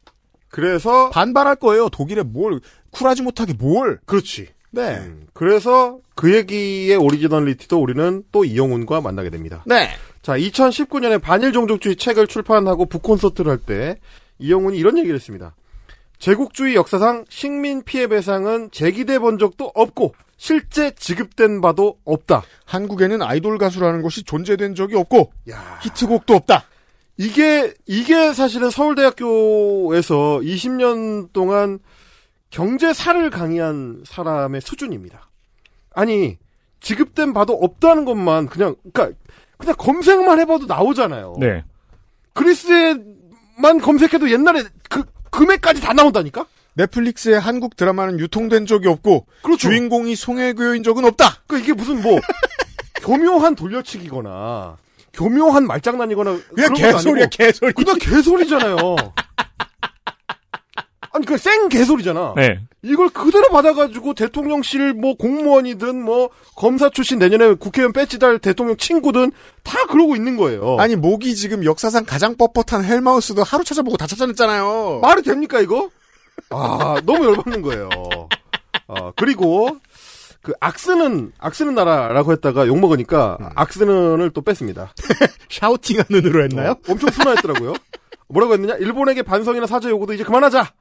그래서 반발할 거예요 독일에 뭘 쿨하지 못하게 뭘 그렇지 네. 음, 그래서 그 얘기의 오리지널리티도 우리는 또 이영훈과 만나게 됩니다. 네. 자, 2019년에 반일 종족주의 책을 출판하고 북콘서트를 할 때 이영훈이 이런 얘기를 했습니다. 제국주의 역사상 식민 피해 배상은 제기돼 본 적도 없고 실제 지급된 바도 없다. 한국에는 아이돌 가수라는 것이 존재된 적이 없고 야. 히트곡도 없다. 이게 이게 사실은 서울대학교에서 20년 동안 경제사를 강의한 사람의 수준입니다. 아니 지급된 바도 없다는 것만 그냥 그니까 그냥 검색만 해봐도 나오잖아요. 네. 그리스만 검색해도 옛날에 그 금액까지 다 나온다니까? 넷플릭스의 한국 드라마는 유통된 적이 없고 그렇죠. 주인공이 송혜교인 적은 없다. 그러니까 이게 무슨 뭐 [laughs] 교묘한 돌려치기거나 교묘한 말장난이거나 그냥 개소리야 개소리. 그냥 개소리잖아요. 아니 그생 개소리잖아. 네. 이걸 그대로 받아가지고 대통령실 뭐 공무원이든 뭐 검사 출신 내년에 국회의원 배지 달 대통령 친구든 다 그러고 있는 거예요. 아니 목이 지금 역사상 가장 뻣뻣한 헬마우스도 하루 찾아보고 다 찾아냈잖아요. 말이 됩니까 이거? 아 너무 열받는 거예요. 아 그리고 그 악쓰는 악쓰는 나라라고 했다가 욕 먹으니까 음. 악쓰는을 또 뺐습니다. [laughs] 샤우팅하는 으로 했나요? 어, 엄청 순화했더라고요. 뭐라고 했느냐? 일본에게 반성이나 사죄 요구도 이제 그만하자.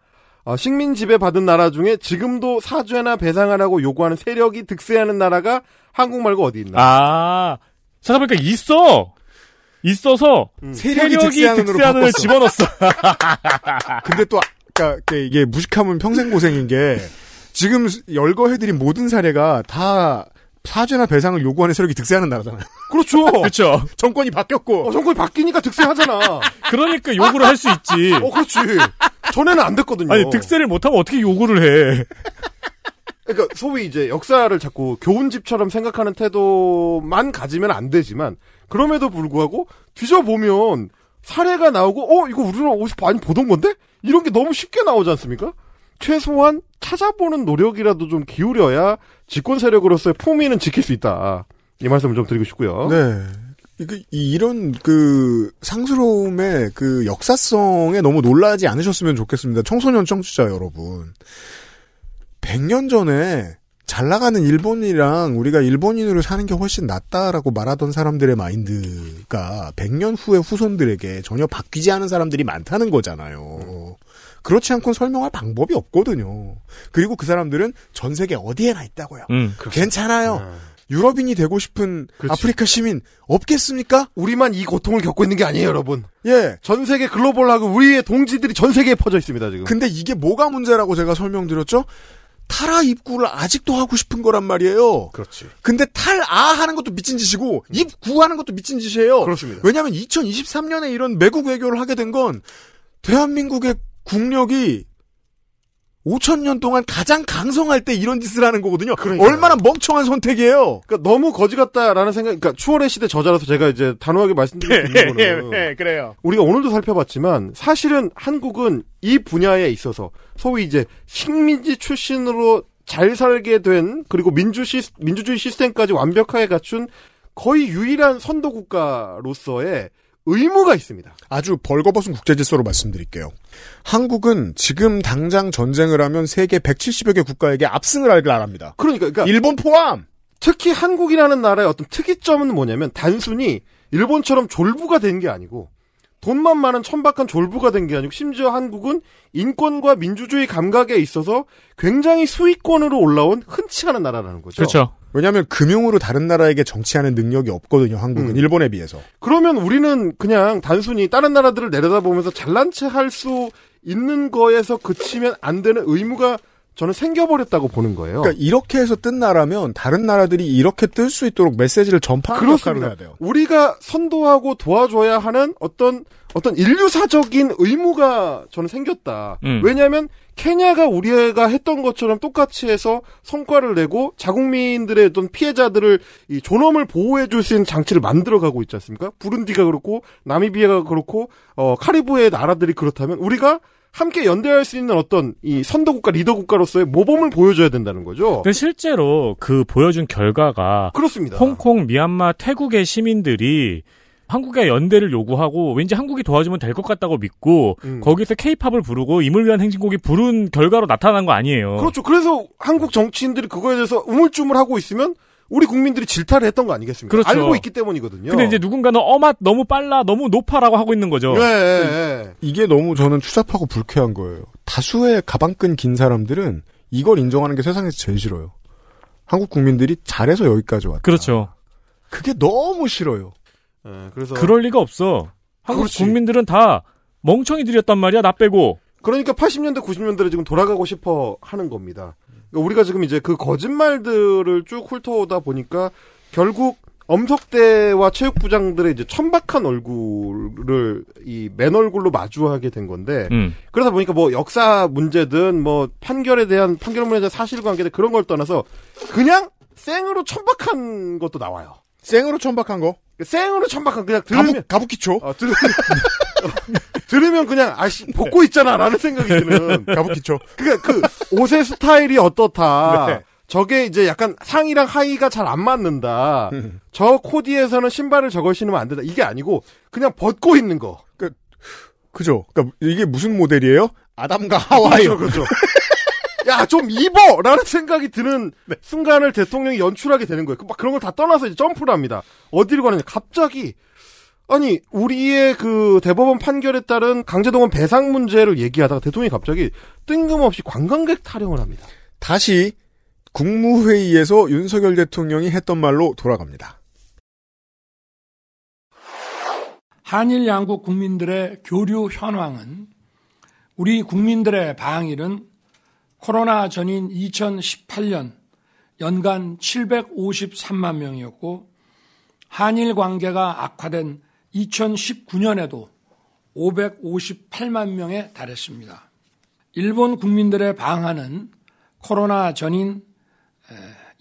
어, 식민 지배 받은 나라 중에 지금도 사죄나 배상하라고 요구하는 세력이 득세하는 나라가 한국 말고 어디 있나? 아, 찾아보니까 있어! 있어서 음. 세력이, 세력이 득세하는 을 집어넣었어. [laughs] 근데 또, 그러니까 이게 무식함은 평생 고생인 게 지금 열거해드린 모든 사례가 다 사죄나 배상을 요구하는 세력이 득세하는 나라잖아요. [laughs] 그렇죠. 그렇죠. [laughs] 정권이 바뀌었고. 어, 정권이 바뀌니까 득세하잖아. [laughs] 그러니까 요구를 할 수 있지. 어, 그렇지. 전에는 안 됐거든요. 아니, 득세를 못하면 어떻게 요구를 해. 그러니까 소위 이제 역사를 자꾸 교훈집처럼 생각하는 태도만 가지면 안 되지만 그럼에도 불구하고 뒤져보면 사례가 나오고 어 이거 우리는 나5 0 많이 보던 건데 이런 게 너무 쉽게 나오지 않습니까? 최소한 찾아보는 노력이라도 좀 기울여야 집권 세력으로서의 품위는 지킬 수 있다. 이 말씀을 좀 드리고 싶고요. 네. 그, 이런, 그, 상스러움의 그 역사성에 너무 놀라지 않으셨으면 좋겠습니다. 청소년 청취자 여러분. 100년 전에 잘 나가는 일본이랑 우리가 일본인으로 사는 게 훨씬 낫다라고 말하던 사람들의 마인드가 100년 후의 후손들에게 전혀 바뀌지 않은 사람들이 많다는 거잖아요. 그렇지 않고는 설명할 방법이 없거든요. 그리고 그 사람들은 전 세계 어디에나 있다고요. 음, 괜찮아요. 음. 유럽인이 되고 싶은 그렇지. 아프리카 시민 없겠습니까? 우리만 이 고통을 겪고 있는 게 아니에요, 여러분. 예. 전 세계 글로벌하고 우리의 동지들이 전 세계에 퍼져 있습니다, 지금. 근데 이게 뭐가 문제라고 제가 설명드렸죠? 탈아 입구를 아직도 하고 싶은 거란 말이에요. 그렇지. 근데 탈아 하는 것도 미친 짓이고 입구 하는 것도 미친 짓이에요. 그렇습니다. 왜냐하면 2023년에 이런 매국 외교를 하게 된 건 대한민국의 국력이 5천 년 동안 가장 강성할 때 이런 짓을 하는 거거든요. 그러니까요. 얼마나 멍청한 선택이에요. 그러니까 너무 거지 같다라는 생각. 그러니까 추월의 시대 저자라서 제가 이제 단호하게 말씀드리수 네, 있는 거는 예, 그래요. 우리가 오늘도 살펴봤지만 사실은 한국은 이 분야에 있어서 소위 이제 식민지 출신으로 잘 살게 된 그리고 민주 시, 민주주의 시스템까지 완벽하게 갖춘 거의 유일한 선도 국가로서의 의무가 있습니다. 아주 벌거벗은 국제 질서로 말씀드릴게요. 한국은 지금 당장 전쟁을 하면 세계 170여 개 국가에게 압승을 하길 바랍니다. 그러니까, 그러니까 일본 포함. 특히 한국이라는 나라의 어떤 특이점은 뭐냐면 단순히 일본처럼 졸부가 된 게 아니고 돈만 많은 천박한 졸부가 된 게 아니고 심지어 한국은 인권과 민주주의 감각에 있어서 굉장히 수익권으로 올라온 흔치 않은 나라라는 거죠. 그렇죠. 왜냐하면 금융으로 다른 나라에게 정치하는 능력이 없거든요. 한국은 음. 일본에 비해서. 그러면 우리는 그냥 단순히 다른 나라들을 내려다보면서 잘난 체할 수 있는 거에서 그치면 안 되는 의무가 저는 생겨버렸다고 보는 거예요. 그러니까 이렇게 해서 뜬 나라면 다른 나라들이 이렇게 뜰 수 있도록 메시지를 전파하는 역할을 해야 돼요. 우리가 선도하고 도와줘야 하는 어떤 어떤 인류사적인 의무가 저는 생겼다. 음. 왜냐하면 케냐가 우리가 했던 것처럼 똑같이 해서 성과를 내고 자국민들의 어떤 피해자들을 이 존엄을 보호해 줄 수 있는 장치를 만들어 가고 있지 않습니까? 부룬디가 그렇고 나미비아가 그렇고 어 카리브의 나라들이 그렇다면 우리가 함께 연대할 수 있는 어떤 이 선도국가 리더국가로서의 모범을 보여줘야 된다는 거죠. 근데 실제로 그 보여준 결과가 그렇습니다. 홍콩, 미얀마, 태국의 시민들이 한국의 연대를 요구하고 왠지 한국이 도와주면 될 것 같다고 믿고 음. 거기서 케이팝을 부르고 임을 위한 행진곡이 부른 결과로 나타난 거 아니에요. 그렇죠. 그래서 한국 정치인들이 그거에 대해서 우물쭈물하고 있으면 우리 국민들이 질타를 했던 거 아니겠습니까? 그렇죠. 알고 있기 때문이거든요. 근데 이제 누군가는 어맛 너무 빨라 너무 높아라고 하고 있는 거죠. 예, 예, 예. 이게 너무 저는 추잡하고 불쾌한 거예요. 다수의 가방끈 긴 사람들은 이걸 인정하는 게 세상에서 제일 싫어요. 한국 국민들이 잘해서 여기까지 왔다. 그렇죠. 그게 너무 싫어요. 예, 그래서 그럴 리가 없어. 한국 그렇지. 국민들은 다 멍청이들이었단 말이야. 나 빼고. 그러니까 80년대 90년대로 지금 돌아가고 싶어 하는 겁니다. 그러니까 우리가 지금 이제 그 거짓말들을 쭉 훑어오다 보니까 결국 엄석대와 체육부장들의 이제 천박한 얼굴을 이 맨 얼굴로 마주하게 된 건데 음. 그러다 보니까 뭐 역사 문제든 뭐 판결에 대한 판결문에 대한 사실관계든 그런 걸 떠나서 그냥 생으로 천박한 것도 나와요. 생으로 천박한 거? 생으로 천박한 그냥 들으면 가부, 가부키초. 어, 들으면 [laughs] 들으면 그냥 아씨 벗고 있잖아라는 생각이 드는 가부키초. [laughs] 그러니까 그 옷의 스타일이 어떻다. 네. 저게 이제 약간 상의랑 하의가 잘 안 맞는다. [laughs] 저 코디에서는 신발을 저걸 신으면 안 된다. 이게 아니고 그냥 벗고 있는 거. 그, 그죠. 그러니까 이게 무슨 모델이에요? 아담과 하와이. 그 그죠. [laughs] 야, 좀 입어! 라는 생각이 드는 네. 순간을 대통령이 연출하게 되는 거예요. 그 막 그런 걸 다 떠나서 이제 점프를 합니다. 어디로 가느냐. 갑자기 아니 우리의 그 대법원 판결에 따른 강제동원 배상 문제를 얘기하다가 대통령이 갑자기 뜬금없이 관광객 타령을 합니다. 다시 국무회의에서 윤석열 대통령이 했던 말로 돌아갑니다. 한일 양국 국민들의 교류 현황은 우리 국민들의 방일은 코로나 전인 2018년 연간 753만 명이었고 한일 관계가 악화된 2019년에도 558만 명에 달했습니다. 일본 국민들의 방한은 코로나 전인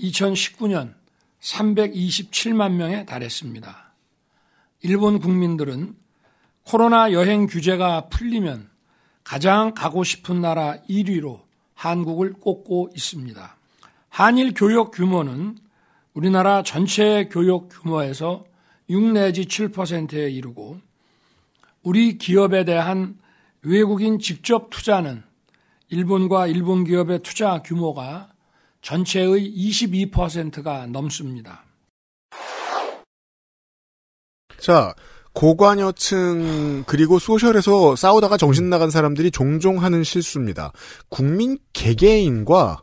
2019년 327만 명에 달했습니다. 일본 국민들은 코로나 여행 규제가 풀리면 가장 가고 싶은 나라 1위로 한국을 꼽고 있습니다. 한일 교역 규모는 우리나라 전체 교역 규모에서 6 내지 7%에 이르고 우리 기업에 대한 외국인 직접 투자는 일본과 일본 기업의 투자 규모가 전체의 22%가 넘습니다. 자, 고관여층 그리고 소셜에서 싸우다가 정신 나간 사람들이 종종 하는 실수입니다. 국민 개개인과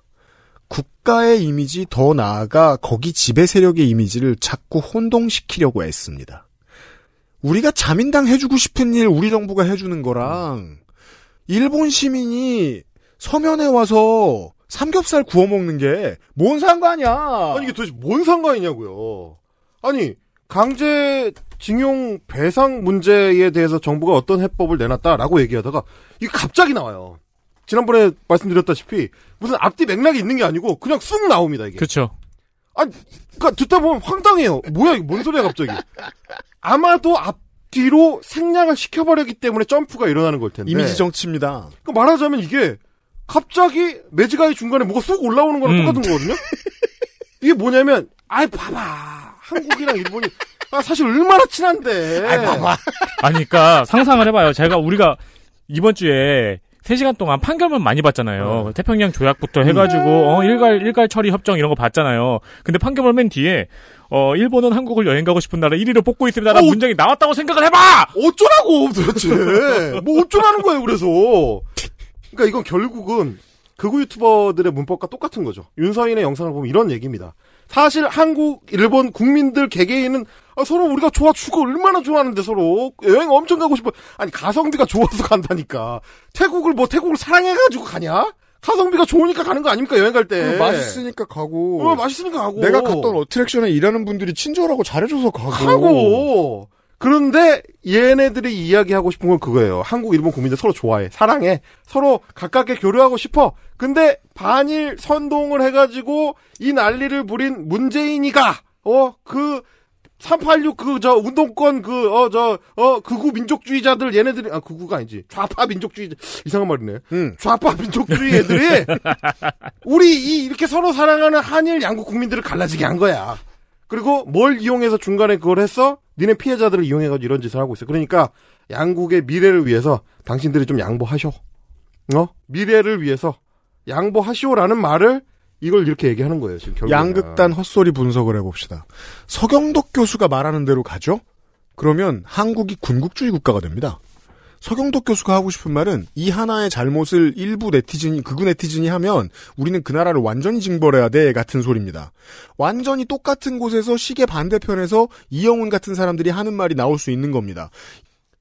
국가의 이미지 더 나아가 거기 지배 세력의 이미지를 자꾸 혼동시키려고 애씁니다. 우리가 자민당 해주고 싶은 일 우리 정부가 해주는 거랑 일본 시민이 서면에 와서 삼겹살 구워 먹는 게 뭔 상관이야? 아니 이게 도대체 뭔 상관이냐고요? 아니 강제 징용 배상 문제에 대해서 정부가 어떤 해법을 내놨다라고 얘기하다가 이게 갑자기 나와요. 지난번에 말씀드렸다시피 무슨 앞뒤 맥락이 있는 게 아니고 그냥 쑥 나옵니다 이게. 그렇죠. 아, 그니까 듣다 보면 황당해요. 뭐야 이게 뭔 소리야 갑자기. 아마도 앞뒤로 생략을 시켜버렸기 때문에 점프가 일어나는 걸 텐데. 이미지 정치입니다. 그러니까 말하자면 이게 갑자기 매지가이 중간에 뭐가 쑥 올라오는 거랑 음. 똑같은 거거든요. 이게 뭐냐면 아이 봐봐 한국이랑 일본이 아, 사실 얼마나 친한데. 아이 봐봐. 아니 그러니까 상상을 해봐요. 제가 우리가 이번 주에 3시간 동안 판결문 많이 봤잖아요. 음. 태평양 조약부터 해가지고, 네. 어, 일괄, 일괄 처리 협정 이런 거 봤잖아요. 근데 판결문 맨 뒤에, 어, 일본은 한국을 여행 가고 싶은 나라 1위로 뽑고 있습니다. 라는 어, 문장이 나왔다고 생각을 해봐! 어쩌라고, 도대체! 뭐 어쩌라는 거예요, 그래서! 그러니까 이건 결국은 극우 유튜버들의 문법과 똑같은 거죠. 윤서인의 영상을 보면 이런 얘기입니다. 사실 한국, 일본 국민들 개개인은 아, 서로 우리가 좋아 죽어 얼마나 좋아하는데 서로 여행 엄청 가고 싶어. 아니 가성비가 좋아서 간다니까. 태국을 뭐 태국을 사랑해가지고 가냐? 가성비가 좋으니까 가는 거 아닙니까 여행 갈 때. 음, 맛있으니까 가고. 어, 맛있으니까 가고. 내가 갔던 어트랙션에 일하는 분들이 친절하고 잘해줘서 가고. 가고. 그런데 얘네들이 이야기하고 싶은 건 그거예요. 한국, 일본 국민들 서로 좋아해. 사랑해. 서로 가깝게 교류하고 싶어. 근데 반일 선동을 해가지고 이 난리를 부린 문재인이가, 어, 그, 386그저 운동권 그 어 저어 어, 극우 민족주의자들 얘네들이 아 극우가 아니지 좌파 민족주의 이상한 말이네 응. 음. 좌파 민족주의 애들이 [laughs] 우리 이 이렇게 서로 사랑하는 한일 양국 국민들을 갈라지게 한 거야 그리고 뭘 이용해서 중간에 그걸 했어 니네 피해자들을 이용해가지고 이런 짓을 하고 있어. 그러니까 양국의 미래를 위해서 당신들이 좀 양보하셔. 어? 미래를 위해서 양보하시오라는 말을 이걸 이렇게 얘기하는 거예요. 지금 결국 양극단 헛소리 분석을 해봅시다. 서경덕 교수가 말하는 대로 가죠? 그러면 한국이 군국주의 국가가 됩니다. 서경덕 교수가 하고 싶은 말은 이 하나의 잘못을 일부 네티즌이 극우 네티즌이 하면 우리는 그 나라를 완전히 징벌해야 돼 같은 소리입니다. 완전히 똑같은 곳에서 시계 반대편에서 이영훈 같은 사람들이 하는 말이 나올 수 있는 겁니다.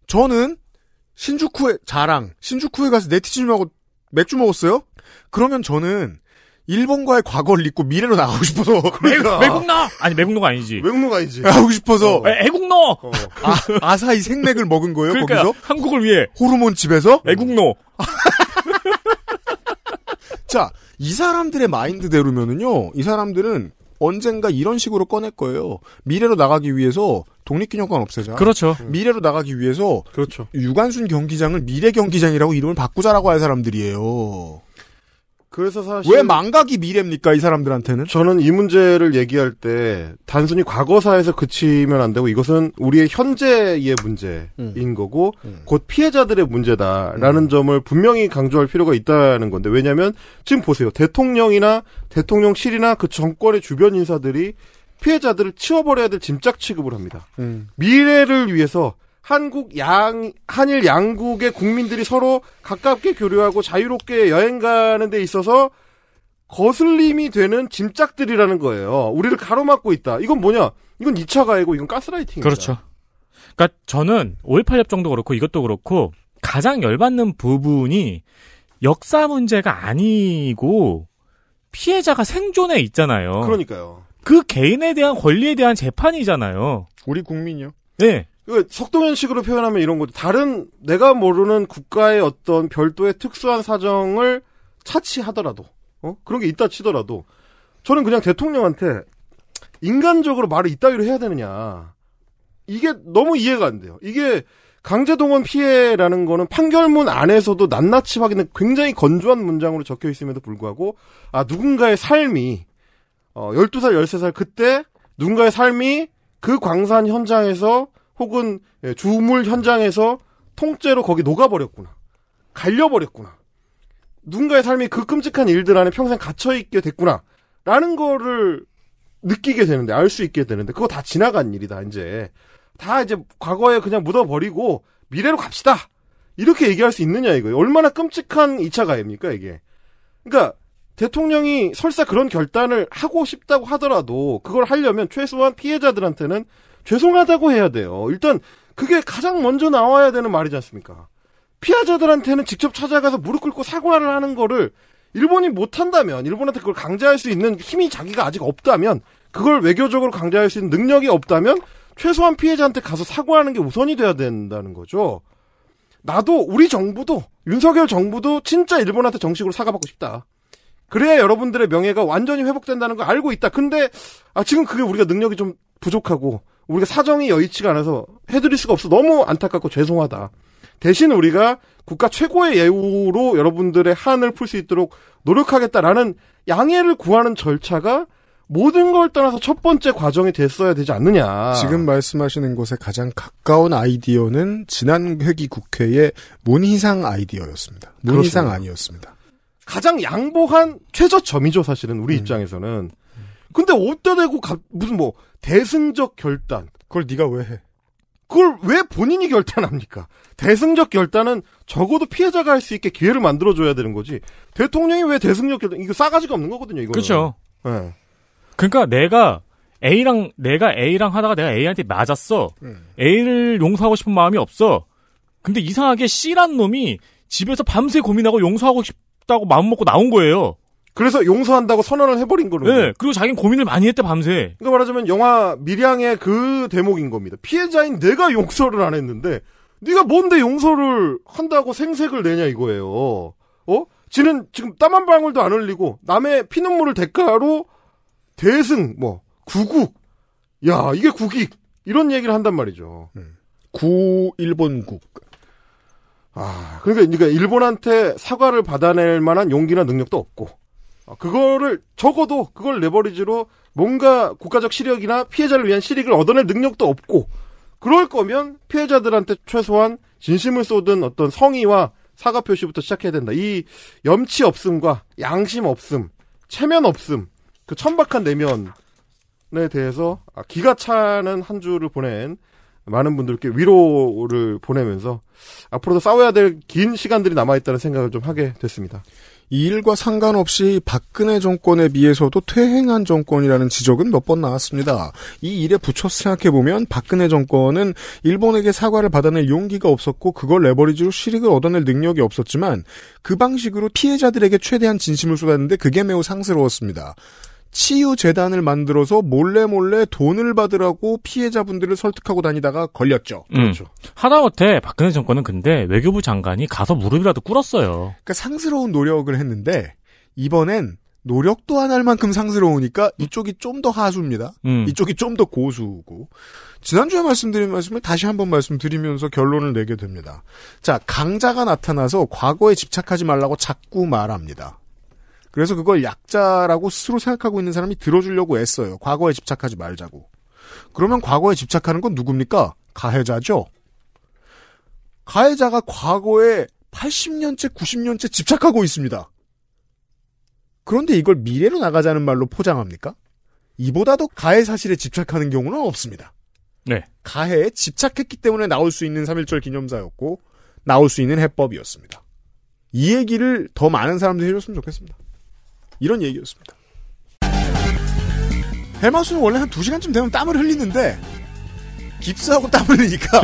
저는 신주쿠에 자랑 신주쿠에 가서 네티즌하고 맥주 먹었어요? 그러면 저는 일본과의 과거를 잊고 미래로 나가고 싶어서 그러니까. 매국노 아니 매국노가 아니지 외국노가 아니지. 나가고 싶어서 애- 어. 애국노 어. 아, 사히 생맥을 먹은 거예요 그러니까 거기서 한국을 위해 호르몬 집에서 애국노 [laughs] 자, 이 사람들의 마인드대로면은요, 이 사람들은 언젠가 이런 식으로 꺼낼 거예요. 미래로 나가기 위해서 독립기념관 없애자. 그렇죠 음. 미래로 나가기 위해서 그렇죠. 유관순 경기장을 미래 경기장이라고 이름을 바꾸자라고 할 사람들이에요. 그래서 사실 왜 망각이 미래입니까 이 사람들한테는? 저는 이 문제를 얘기할 때 단순히 과거사에서 그치면 안 되고 이것은 우리의 현재의 문제인 음. 거고 음. 곧 피해자들의 문제다라는 음. 점을 분명히 강조할 필요가 있다는 건데 왜냐하면 지금 보세요 대통령이나 대통령실이나 그 정권의 주변 인사들이 피해자들을 치워버려야 될 짐짝 취급을 합니다. 음. 미래를 위해서 한국 양 한일 양국의 국민들이 서로 가깝게 교류하고 자유롭게 여행 가는 데 있어서 거슬림이 되는 짐짝들이라는 거예요. 우리를 가로막고 있다. 이건 뭐냐? 이건 2차 가해고 이건 가스라이팅이다. 그렇죠. 그러니까 저는 5.18 협정도 그렇고 이것도 그렇고 가장 열받는 부분이 역사 문제가 아니고 피해자가 생존에 있잖아요. 그러니까요. 그 개인에 대한 권리에 대한 재판이잖아요. 우리 국민요. 이 네. 석동현식으로 표현하면 이런 거죠. 다른 내가 모르는 국가의 어떤 별도의 특수한 사정을 차치하더라도 어? 그런 게 있다 치더라도 저는 그냥 대통령한테 인간적으로 말을 이따위로 해야 되느냐 이게 너무 이해가 안 돼요. 이게 강제동원 피해라는 거는 판결문 안에서도 낱낱이 확인된 굉장히 건조한 문장으로 적혀 있음에도 불구하고 아 누군가의 삶이 어 12살 13살 그때 누군가의 삶이 그 광산 현장에서 혹은 예, 주물 현장에서 통째로 거기 녹아버렸구나. 갈려버렸구나. 누군가의 삶이 그 끔찍한 일들 안에 평생 갇혀있게 됐구나. 라는 거를 느끼게 되는데, 알 수 있게 되는데, 그거 다 지나간 일이다, 이제. 다 이제 과거에 그냥 묻어버리고, 미래로 갑시다! 이렇게 얘기할 수 있느냐, 이거예요. 얼마나 끔찍한 2차 가입니까, 이게. 그러니까, 대통령이 설사 그런 결단을 하고 싶다고 하더라도, 그걸 하려면 최소한 피해자들한테는 죄송하다고 해야 돼요. 일단 그게 가장 먼저 나와야 되는 말이지 않습니까? 피해자들한테는 직접 찾아가서 무릎 꿇고 사과를 하는 거를 일본이 못한다면, 일본한테 그걸 강제할 수 있는 힘이 자기가 아직 없다면, 그걸 외교적으로 강제할 수 있는 능력이 없다면, 최소한 피해자한테 가서 사과하는 게 우선이 돼야 된다는 거죠. 나도, 우리 정부도, 윤석열 정부도 진짜 일본한테 정식으로 사과받고 싶다. 그래야 여러분들의 명예가 완전히 회복된다는 걸 알고 있다. 근데, 아, 지금 그게 우리가 능력이 좀 부족하고 우리가 사정이 여의치가 않아서 해드릴 수가 없어 너무 안타깝고 죄송하다. 대신 우리가 국가 최고의 예우로 여러분들의 한을 풀 수 있도록 노력하겠다라는 양해를 구하는 절차가 모든 걸 떠나서 첫 번째 과정이 됐어야 되지 않느냐. 지금 말씀하시는 것에 가장 가까운 아이디어는 지난 회기 국회의 문희상 아이디어였습니다. 문희상 그렇습니다. 아니었습니다. 가장 양보한 최저점이죠, 사실은 우리 음. 입장에서는. 근데 어디다 대고 무슨 뭐 대승적 결단. 그걸 네가 왜 해? 그걸 왜 본인이 결단합니까? 대승적 결단은 적어도 피해자가 할 수 있게 기회를 만들어줘야 되는 거지. 대통령이 왜 대승적 결단, 이거 싸가지가 없는 거거든요, 이거. 그렇죠. 네. 예. 그러니까 내가 A랑, 내가 A랑 하다가 내가 A한테 맞았어. 음. A를 용서하고 싶은 마음이 없어. 근데 이상하게 C란 놈이 집에서 밤새 고민하고 용서하고 싶다고 마음먹고 나온 거예요. 그래서 용서한다고 선언을 해버린 거는. 네. 그리고 자기는 고민을 많이 했대 밤새. 그러니까 말하자면 영화 미량의 그 대목인 겁니다. 피해자인 내가 [laughs] 용서를 안 했는데 네가 뭔데 용서를 한다고 생색을 내냐 이거예요. 어? 지는 지금 땀 한 방울도 안 흘리고 남의 피눈물을 대가로 대승 뭐 구국 야 이게 국익 이런 얘기를 한단 말이죠. 음. 구 일본국. 아 그러니까 그러니까 일본한테 사과를 받아낼 만한 용기나 능력도 없고. 어, 그거를 적어도 그걸 레버리지로 뭔가 국가적 실력이나 피해자를 위한 실익을 얻어낼 능력도 없고 그럴 거면 피해자들한테 최소한 진심을 쏟은 어떤 성의와 사과 표시부터 시작해야 된다. 이 염치 없음과 양심 없음, 체면 없음, 그 천박한 내면에 대해서 아, 기가 차는 한 주를 보낸 많은 분들께 위로를 보내면서 앞으로도 싸워야 될 긴 시간들이 남아있다는 생각을 좀 하게 됐습니다. 이 일과 상관없이 박근혜 정권에 비해서도 퇴행한 정권이라는 지적은 몇 번 나왔습니다. 이 일에 붙여서 생각해보면 박근혜 정권은 일본에게 사과를 받아낼 용기가 없었고 그걸 레버리지로 실익을 얻어낼 능력이 없었지만 그 방식으로 피해자들에게 최대한 진심을 쏟았는데 그게 매우 상스러웠습니다. 치유재단을 만들어서 몰래몰래 돈을 받으라고 피해자분들을 설득하고 다니다가 걸렸죠. 음. 그렇죠. 하다못해 박근혜 정권은 근데 외교부 장관이 가서 무릎이라도 꿇었어요. 그러니까 상스러운 노력을 했는데 이번엔 노력도 안 할 만큼 상스러우니까 이쪽이 좀 더 하수입니다. 음. 이쪽이 좀 더 고수고 지난주에 말씀드린 말씀을 다시 한번 말씀드리면서 결론을 내게 됩니다. 자, 강자가 나타나서 과거에 집착하지 말라고 자꾸 말합니다. 그래서 그걸 약자라고 스스로 생각하고 있는 사람이 들어주려고 애써요. 과거에 집착하지 말자고. 그러면 과거에 집착하는 건 누굽니까? 가해자죠. 가해자가 과거에 80년째, 90년째 집착하고 있습니다. 그런데 이걸 미래로 나가자는 말로 포장합니까? 이보다도 가해 사실에 집착하는 경우는 없습니다. 네. 가해에 집착했기 때문에 나올 수 있는 3.1절 기념사였고, 나올 수 있는 해법이었습니다. 이 얘기를 더 많은 사람들이 해줬으면 좋겠습니다. 이런 얘기였습니다. 해마수는 원래 한 2시간쯤 되면 땀을 흘리는데 깁스하고 땀 흘리니까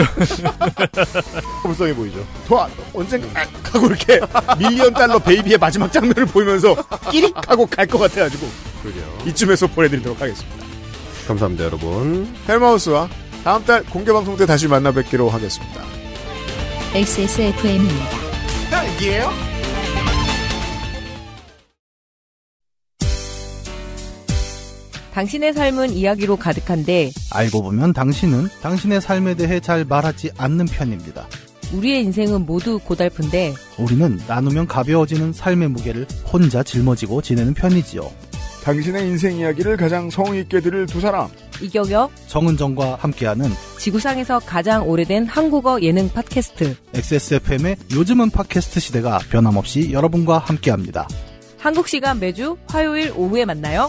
[laughs] 불쌍해 보이죠. 도와 언젠가 하고 이렇게 밀리언 달러 베이비의 마지막 장면을 보면서 끼릭 하고 갈 것 같아가지고 그러요 이쯤에서 보내드리도록 하겠습니다. 감사합니다 여러분. 헬마우스와 다음 달 공개 방송 때 다시 만나 뵙기로 하겠습니다. XSFM입니다. 딱이에요? 아, 당신의 삶은 이야기로 가득한데 알고 보면 당신은 당신의 삶에 대해 잘 말하지 않는 편입니다. 우리의 인생은 모두 고달픈데 우리는 나누면 가벼워지는 삶의 무게를 혼자 짊어지고 지내는 편이지요. 당신의 인생 이야기를 가장 성의 있게 들을 두 사람 이경혁 정은정과 함께하는 지구상에서 가장 오래된 한국어 예능 팟캐스트 XSFM의 요즘은 팟캐스트 시대가 변함없이 여러분과 함께합니다. 한국 시간 매주 화요일 오후에 만나요.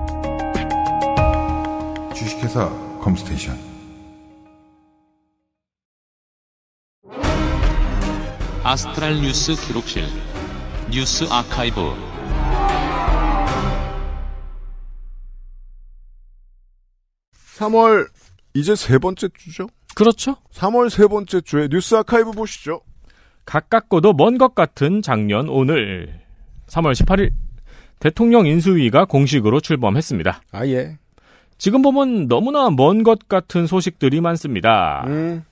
주식회사 컴스테이션 아스트랄 뉴스 기록실 뉴스 아카이브 삼월 이제 세 번째 주죠? 그렇죠. 3월 세 번째 주에 뉴스 아카이브 보시죠. 가깝고도 먼 것 같은 작년 오늘 3월 18일 대통령 인수위가 공식으로 출범했습니다. 아 예. 지금 보면 너무나 먼 것 같은 소식들이 많습니다. 음.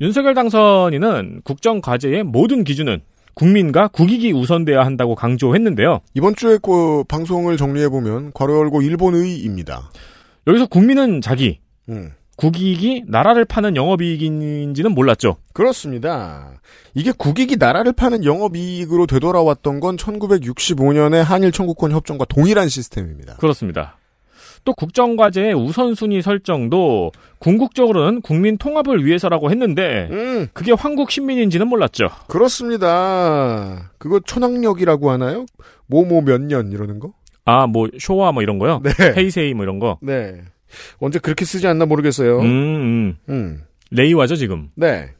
윤석열 당선인은 국정과제의 모든 기준은 국민과 국익이 우선돼야 한다고 강조했는데요. 이번 주에 그 방송을 정리해보면 괄호 열고 일본의입니다. 여기서 국민은 자기, 음. 국익이 나라를 파는 영업이익인지는 몰랐죠. 그렇습니다. 이게 국익이 나라를 파는 영업이익으로 되돌아왔던 건1 9 6 5년에 한일 청구권 협정과 동일한 시스템입니다. 그렇습니다. 또 국정과제의 우선순위 설정도 궁극적으로는 국민 통합을 위해서라고 했는데 음. 그게 황국 신민인지는 몰랐죠. 그렇습니다. 그거 초능력이라고 하나요? 뭐 뭐 몇 년 이러는 거? 아, 뭐 쇼와 뭐 이런 거요? 네. 헤이세이 뭐 이런 거? 네. 언제 그렇게 쓰지 않나 모르겠어요. 음. 음. 음. 레이와죠 지금. 네.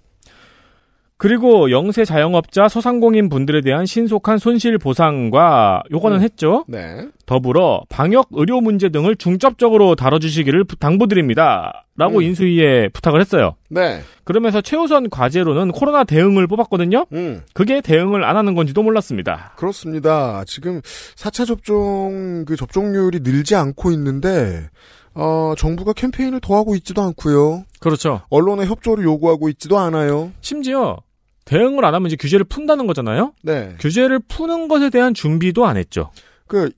그리고 영세 자영업자 소상공인 분들에 대한 신속한 손실 보상과 요거는 음. 했죠. 네. 더불어 방역 의료 문제 등을 중점적으로 다뤄주시기를 당부드립니다. 라고 음. 인수위에 부탁을 했어요. 네. 그러면서 최우선 과제로는 코로나 대응을 뽑았거든요. 음. 그게 대응을 안 하는 건지도 몰랐습니다. 그렇습니다. 지금 4차 접종 그 접종률이 늘지 않고 있는데 어, 정부가 캠페인을 더하고 있지도 않고요. 그렇죠. 언론의 협조를 요구하고 있지도 않아요. 심지어 대응을 안 하면 이제 규제를 푼다는 거잖아요. 네. 규제를 푸는 것에 대한 준비도 안 했죠. 그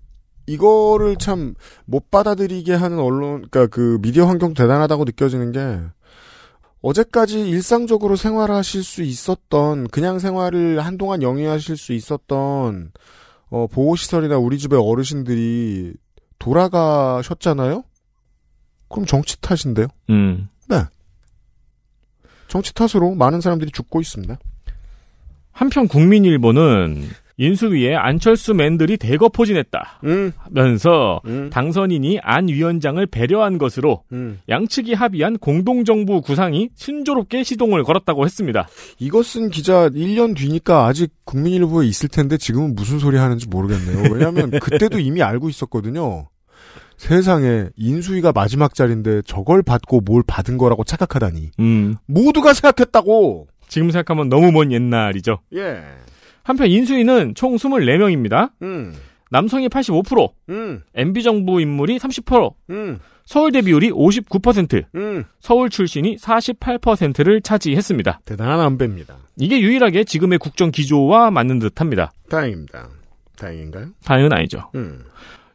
이거를 참 못 받아들이게 하는 언론, 그러니까 그 미디어 환경 대단하다고 느껴지는 게 어제까지 일상적으로 생활하실 수 있었던 그냥 생활을 한동안 영위하실 수 있었던 어, 보호시설이나 우리 집의 어르신들이 돌아가셨잖아요. 그럼 정치 탓인데요. 음. 네. 정치 탓으로 많은 사람들이 죽고 있습니다. 한편 국민일보는 인수위에 안철수 맨들이 대거 포진했다. 음. 면서 음. 당선인이 안 위원장을 배려한 것으로 음. 양측이 합의한 공동정부 구상이 순조롭게 시동을 걸었다고 했습니다. 이것은 기자 1년 뒤니까 아직 국민일보에 있을 텐데 지금은 무슨 소리 하는지 모르겠네요. 왜냐하면 [laughs] 그때도 이미 알고 있었거든요. 세상에 인수위가 마지막 자리인데 저걸 받고 뭘 받은 거라고 착각하다니. 음. 모두가 생각했다고. 지금 생각하면 너무 먼 옛날이죠. 예. 한편 인수위는 총 24명입니다. 음. 남성이 85%, 음. MB 정부 인물이 30%, 음. 서울대 비율이 59%, 음. 서울 출신이 48%를 차지했습니다. 대단한 안배입니다. 이게 유일하게 지금의 국정 기조와 맞는 듯합니다. 다행입니다. 다행인가요? 다행은 아니죠. 음.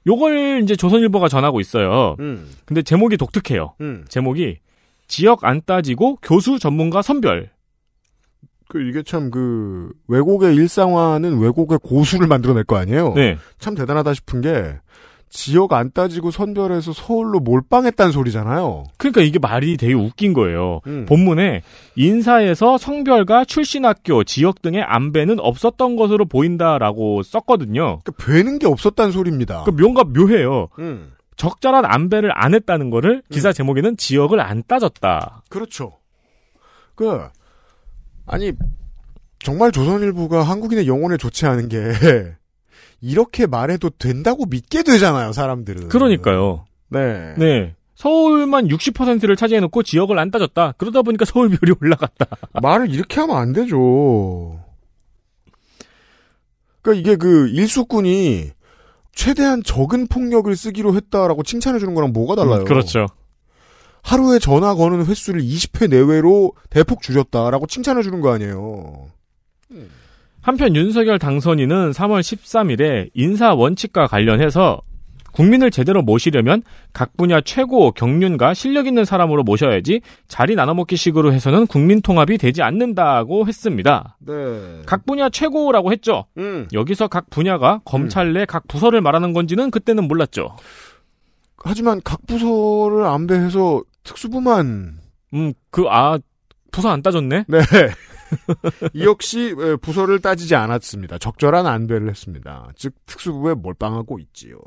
요걸 이제 조선일보가 전하고 있어요. 음. 근데 제목이 독특해요. 음. 제목이 지역 안 따지고 교수 전문가 선별. 그 이게 참 그 외국의 일상화는 외국의 고수를 만들어낼 거 아니에요. 네. 참 대단하다 싶은 게 지역 안 따지고 선별해서 서울로 몰빵했다는 소리잖아요. 그러니까 이게 말이 되게 웃긴 거예요. 음. 본문에 인사에서 성별과 출신 학교, 지역 등의 안배는 없었던 것으로 보인다라고 썼거든요. 그러니까 배는게 없었다는 소리입니다. 그러니까 뭔가 묘해요. 음. 적절한 안배를 안 했다는 거를 기사 음. 제목에는 지역을 안 따졌다. 그렇죠. 그 아니 정말 조선일보가 한국인의 영혼에 좋지 않은 게 [laughs] 이렇게 말해도 된다고 믿게 되잖아요, 사람들은. 그러니까요. 네. 네. 서울만 60%를 차지해놓고 지역을 안 따졌다. 그러다 보니까 서울 별이 올라갔다. [laughs] 말을 이렇게 하면 안 되죠. 그러니까 이게 그 일수꾼이 최대한 적은 폭력을 쓰기로 했다라고 칭찬해 주는 거랑 뭐가 달라요? 음, 그렇죠. 하루에 전화 거는 횟수를 20회 내외로 대폭 줄였다라고 칭찬해 주는 거 아니에요. 한편 윤석열 당선인은 3월 13일에 인사 원칙과 관련해서 국민을 제대로 모시려면 각 분야 최고 경륜과 실력 있는 사람으로 모셔야지 자리 나눠먹기 식으로 해서는 국민 통합이 되지 않는다고 했습니다. 네. 각 분야 최고라고 했죠. 음. 여기서 각 분야가 검찰 내각 음. 부서를 말하는 건지는 그때는 몰랐죠. 하지만 각 부서를 안배해서 특수부만. 음, 그, 아, 부서 안 따졌네? 네. 이 역시 부서를 따지지 않았습니다. 적절한 안배를 했습니다. 즉, 특수부에 몰빵하고 있지요.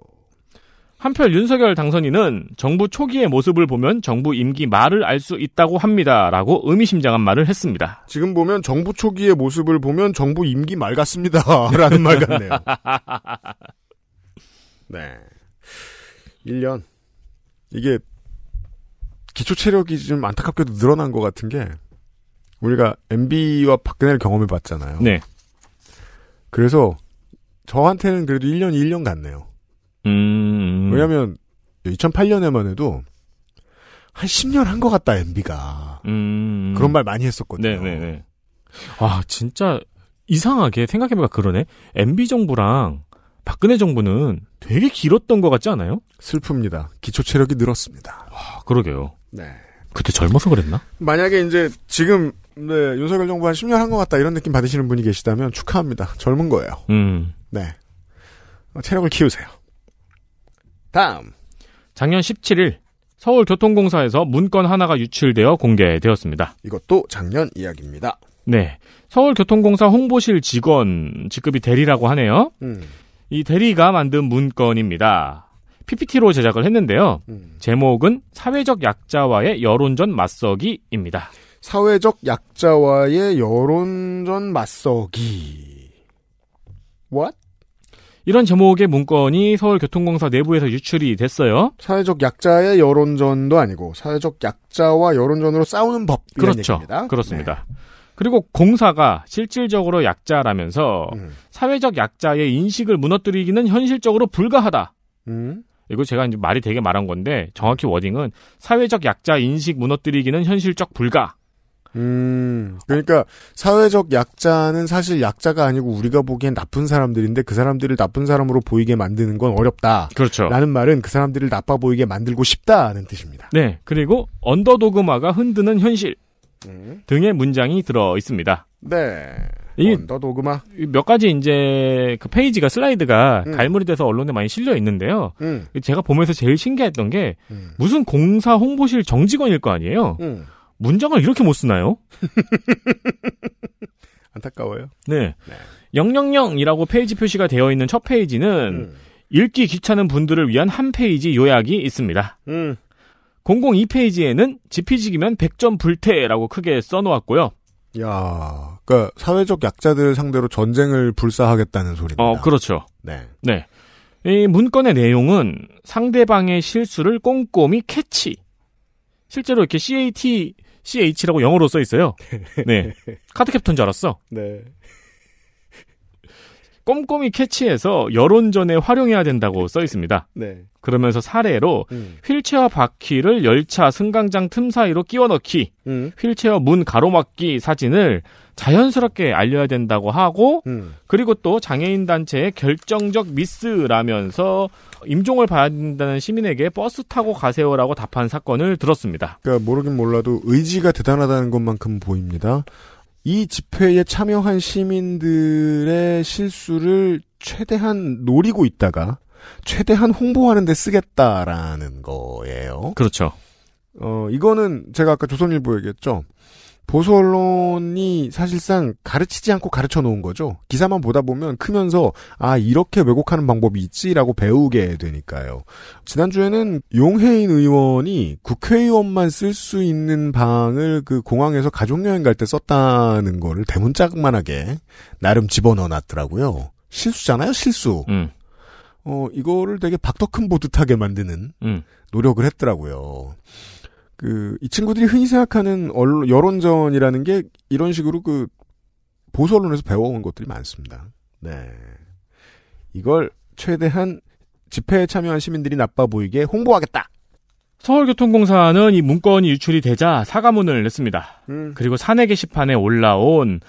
한편 윤석열 당선인은 정부 초기의 모습을 보면 정부 임기 말을 알 수 있다고 합니다. 라고 의미심장한 말을 했습니다. 지금 보면 정부 초기의 모습을 보면 정부 임기 말 같습니다. [laughs] 라는 말 같네요. [laughs] 네. 1년. 이게 기초 체력이 좀 안타깝게도 늘어난 것 같은 게 우리가 MB와 박근혜를 경험해 봤잖아요. 네. 그래서 저한테는 그래도 1년 1년 같네요. 음. 왜냐면 하 2008년에만 해도 한 10년 한 것 같다 MB가. 음. 그런 말 많이 했었거든요. 네, 네, 네. 아, 진짜 이상하게 생각해보니까 그러네. MB 정부랑 박근혜 정부는 되게 길었던 것 같지 않아요? 슬픕니다. 기초 체력이 늘었습니다. 와, 그러게요. 네. 그때 젊어서 그랬나? 만약에 이제 지금 네, 윤석열 정부 한 10년 한 것 같다 이런 느낌 받으시는 분이 계시다면 축하합니다. 젊은 거예요. 음. 네. 어, 체력을 키우세요. 다음. 작년 17일 서울교통공사에서 문건 하나가 유출되어 공개되었습니다. 이것도 작년 이야기입니다. 네. 서울교통공사 홍보실 직원 직급이 대리라고 하네요. 음. 이 대리가 만든 문건입니다. PPT로 제작을 했는데요. 음. 제목은 사회적 약자와의 여론전 맞서기입니다. 사회적 약자와의 여론전 맞서기. What? 이런 제목의 문건이 서울교통공사 내부에서 유출이 됐어요. 사회적 약자의 여론전도 아니고 사회적 약자와 여론전으로 싸우는 법 그렇죠. 얘기입니다. 그렇습니다. 네. 그리고 공사가 실질적으로 약자라면서 음. 사회적 약자의 인식을 무너뜨리기는 현실적으로 불가하다. 음. 이거 제가 이제 말이 되게 말한 건데 정확히 워딩은 사회적 약자 인식 무너뜨리기는 현실적 불가. 음, 그러니까 사회적 약자는 사실 약자가 아니고 우리가 보기엔 나쁜 사람들인데 그 사람들을 나쁜 사람으로 보이게 만드는 건 어렵다. 그렇죠. 라는 말은 그 사람들을 나빠 보이게 만들고 싶다는 뜻입니다. 네, 그리고 언더도그마가 흔드는 현실 음. 등의 문장이 들어 있습니다. 네. 언더독 음악 어, 몇 가지 이제 그 페이지가 슬라이드가 음. 갈무리 돼서 언론에 많이 실려 있는데요. 음. 제가 보면서 제일 신기했던 게 음. 무슨 공사 홍보실 정직원일 거 아니에요. 음. 문장을 이렇게 못 쓰나요? [laughs] 안타까워요. 네. 네. 영영영이라고 페이지 표시가 되어 있는 첫 페이지는 음. 읽기 귀찮은 분들을 위한 한 페이지 요약이 있습니다. 002페이지에는 음. 지피지기면 100점 불태라고 크게 써놓았고요. 야, 그까 그러니까 사회적 약자들 상대로 전쟁을 불사하겠다는 소리입니다. 어, 그렇죠. 네, 네. 이 문건의 내용은 상대방의 실수를 꼼꼼히 캐치. 실제로 이렇게 CAT, CH라고 영어로 써 있어요. [laughs] 네, 카드 캡터인 줄 알았어. 네. 꼼꼼히 캐치해서 여론전에 활용해야 된다고 써 있습니다. 네. 그러면서 사례로 음. 휠체어 바퀴를 열차 승강장 틈 사이로 끼워 넣기, 음. 휠체어 문 가로막기 사진을 자연스럽게 알려야 된다고 하고, 음. 그리고 또 장애인 단체의 결정적 미스라면서 임종을 봐야 된다는 시민에게 버스 타고 가세요라고 답한 사건을 들었습니다. 그러니까 모르긴 몰라도 의지가 대단하다는 것만큼 보입니다. 이 집회에 참여한 시민들의 실수를 최대한 노리고 있다가 최대한 홍보하는 데 쓰겠다라는 거예요. 그렇죠. 어, 이거는 제가 아까 조선일보 얘기했죠. 보수 언론이 사실상 가르치지 않고 가르쳐 놓은 거죠. 기사만 보다 보면 크면서 아 이렇게 왜곡하는 방법이 있지라고 배우게 되니까요. 지난주에는 용해인 의원이 국회의원만 쓸 수 있는 방을 그 공항에서 가족여행 갈 때 썼다는 거를 대문짝만하게 나름 집어넣어 놨더라고요. 실수잖아요, 실수. 음. 어, 이거를 되게 박덕흠 보듯하게 만드는 음. 노력을 했더라고요. 그, 이 친구들이 흔히 생각하는 언론, 여론전이라는 게 이런 식으로 그, 보수 언론에서 배워온 것들이 많습니다. 네. 이걸 최대한 집회에 참여한 시민들이 나빠 보이게 홍보하겠다! 서울교통공사는 이 문건이 유출이 되자 사과문을 냈습니다. 음. 그리고 사내 게시판에 올라온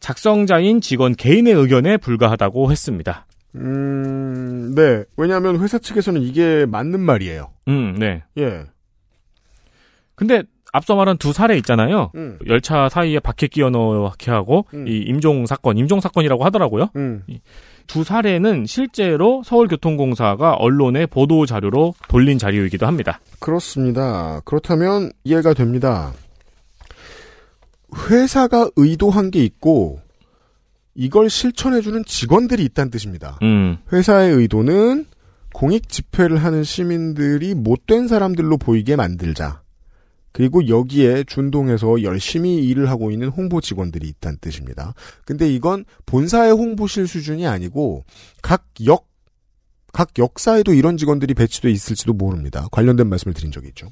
작성자인 직원 개인의 의견에 불과하다고 했습니다. 음, 네. 왜냐하면 회사 측에서는 이게 맞는 말이에요. 음, 네. 예. 근데 앞서 말한 두 사례 있잖아요. 음. 열차 사이에 바퀴 끼워 넣게 하고 음. 이 임종 사건, 임종 사건이라고 하더라고요. 음. 두 사례는 실제로 서울교통공사가 언론의 보도 자료로 돌린 자료이기도 합니다. 그렇습니다. 그렇다면 이해가 됩니다. 회사가 의도한 게 있고 이걸 실천해주는 직원들이 있다는 뜻입니다. 음. 회사의 의도는 공익 집회를 하는 시민들이 못된 사람들로 보이게 만들자. 그리고 여기에 준동해서 열심히 일을 하고 있는 홍보 직원들이 있다는 뜻입니다. 근데 이건 본사의 홍보실 수준이 아니고 각 역, 각 역사에도 이런 직원들이 배치돼 있을지도 모릅니다. 관련된 말씀을 드린 적이 있죠.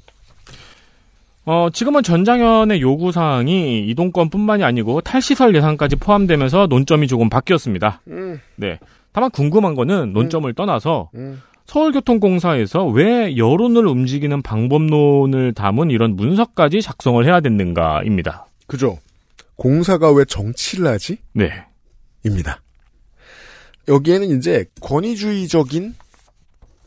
어, 지금은 전장현의 요구사항이 이동권뿐만이 아니고 탈시설 예산까지 포함되면서 논점이 조금 바뀌었습니다. 음. 네. 다만 궁금한 거는 논점을 음. 떠나서 음. 서울교통공사에서 왜 여론을 움직이는 방법론을 담은 이런 문서까지 작성을 해야 됐는가입니다. 그죠. 공사가 왜 정치를 하지? 네. 입니다. 여기에는 이제 권위주의적인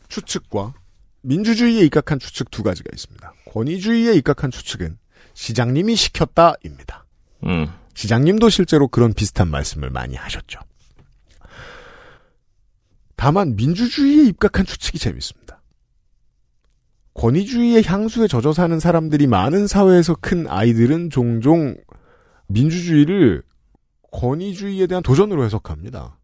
추측과 민주주의에 입각한 추측 두 가지가 있습니다. 권위주의에 입각한 추측은 시장님이 시켰다입니다. 음. 시장님도 실제로 그런 비슷한 말씀을 많이 하셨죠. 다만 민주주의에 입각한 추측이 재밌습니다. 권위주의의 향수에 젖어 사는 사람들이 많은 사회에서 큰 아이들은 종종 민주주의를 권위주의에 대한 도전으로 해석합니다.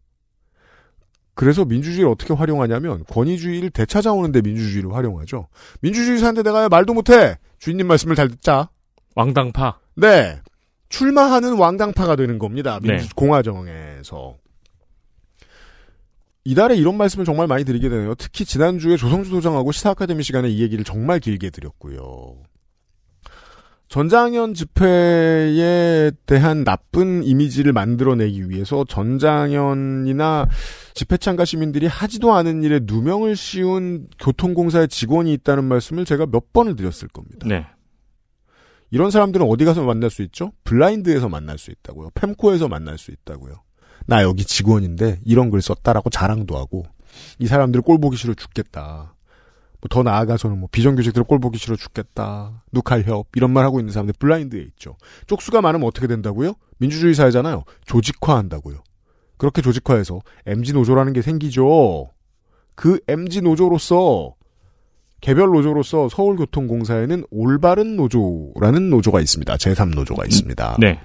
그래서 민주주의를 어떻게 활용하냐면 권위주의를 되찾아오는데 민주주의를 활용하죠. 민주주의 사는데 내가 말도 못해. 주인님 말씀을 잘 듣자. 왕당파. 네. 출마하는 왕당파가 되는 겁니다. 민주, 네. 공화정에서. 이달에 이런 말씀을 정말 많이 드리게 되네요. 특히 지난주에 조성주 소장하고 시사 아카데미 시간에 이 얘기를 정말 길게 드렸고요. 전장현 집회에 대한 나쁜 이미지를 만들어내기 위해서 전장현이나 집회 참가 시민들이 하지도 않은 일에 누명을 씌운 교통공사의 직원이 있다는 말씀을 제가 몇 번을 드렸을 겁니다. 네. 이런 사람들은 어디 가서 만날 수 있죠? 블라인드에서 만날 수 있다고요. 펨코에서 만날 수 있다고요. 나 여기 직원인데 이런 글 썼다라고 자랑도 하고 이 사람들 꼴 보기 싫어 죽겠다. 뭐 더 나아가서는 뭐 비정규직들 꼴 보기 싫어 죽겠다. 누칼협 이런 말 하고 있는 사람들 블라인드에 있죠. 쪽수가 많으면 어떻게 된다고요? 민주주의 사회잖아요. 조직화한다고요. 그렇게 조직화해서 MG 노조라는 게 생기죠. 그 MG 노조로서 개별 노조로서 서울교통공사에는 올바른 노조라는 노조가 있습니다. 제3노조가 있습니다. 네.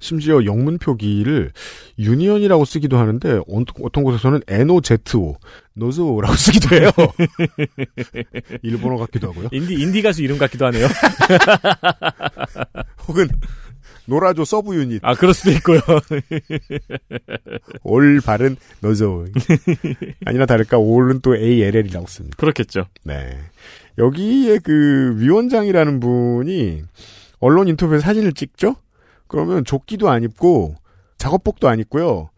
심지어 영문 표기를 유니언이라고 쓰기도 하는데 어떤 곳에서는 NOZO, 노즈오라고 쓰기도 해요. [laughs] 일본어 같기도 하고요. 인디 인디 가수 이름 같기도 하네요. [laughs] 혹은 노라조 서브 유닛. 아, 그럴 수도 있고요. 올바른 너저. 아니나 다를까 올은 또 ALL이라고 씁니다. 그렇겠죠. 네. 여기에 그 위원장이라는 분이 언론 인터뷰에 사진을 찍죠? 그러면 조끼도 안 입고 작업복도 안 입고요.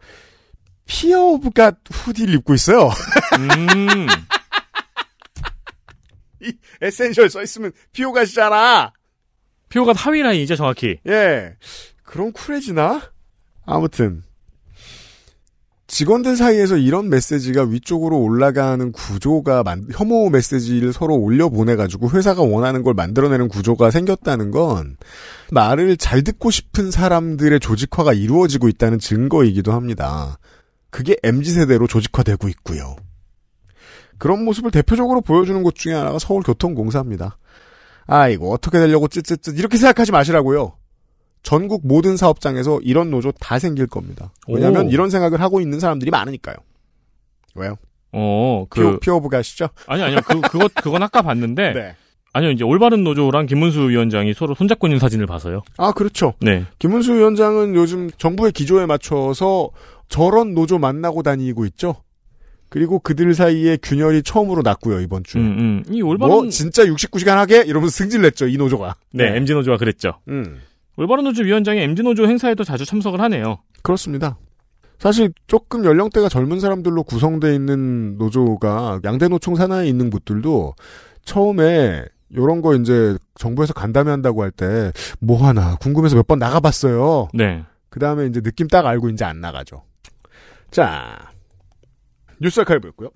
피어오브가 후디를 입고 있어요. 음. [laughs] 이 에센셜 써 있으면 피오가시잖아피오가 하위 라인이죠 정확히. 예. 그럼 쿨해지나? 아무튼 직원들 사이에서 이런 메시지가 위쪽으로 올라가는 구조가 혐오 메시지를 서로 올려 보내가지고 회사가 원하는 걸 만들어내는 구조가 생겼다는 건 말을 잘 듣고 싶은 사람들의 조직화가 이루어지고 있다는 증거이기도 합니다. 그게 mz 세대로 조직화되고 있고요. 그런 모습을 대표적으로 보여주는 곳 중에 하나가 서울교통공사입니다. 아이고 어떻게 되려고 쯧쯧쯧 이렇게 생각하지 마시라고요. 전국 모든 사업장에서 이런 노조 다 생길 겁니다. 왜냐하면 오. 이런 생각을 하고 있는 사람들이 많으니까요. 왜요? 어, 그 피오, 피오브 가시죠? 아니 아니요. 그 그것 그건 아까 봤는데 [laughs] 네. 아니요, 이제 올바른 노조랑 김문수 위원장이 서로 손잡고 있는 사진을 봐서요. 아, 그렇죠. 네. 김문수 위원장은 요즘 정부의 기조에 맞춰서 저런 노조 만나고 다니고 있죠. 그리고 그들 사이에 균열이 처음으로 났고요, 이번 주에. 음, 음. 이 올바른. 뭐, 진짜 69시간 하게? 이러면서 승질 냈죠, 이 노조가. 네, 네. MG 노조가 그랬죠. 음. 올바른 노조 위원장이 MD 노조 행사에도 자주 참석을 하네요. 그렇습니다. 사실 조금 연령대가 젊은 사람들로 구성되어 있는 노조가 양대 노총 산하에 있는 곳들도 처음에 요런 거 이제 정부에서 간담회 한다고 할 때 뭐 하나 궁금해서 몇 번 나가봤어요. 네. 그 다음에 이제 느낌 딱 알고 이제 안 나가죠. 자, 뉴스 아카이브였고요.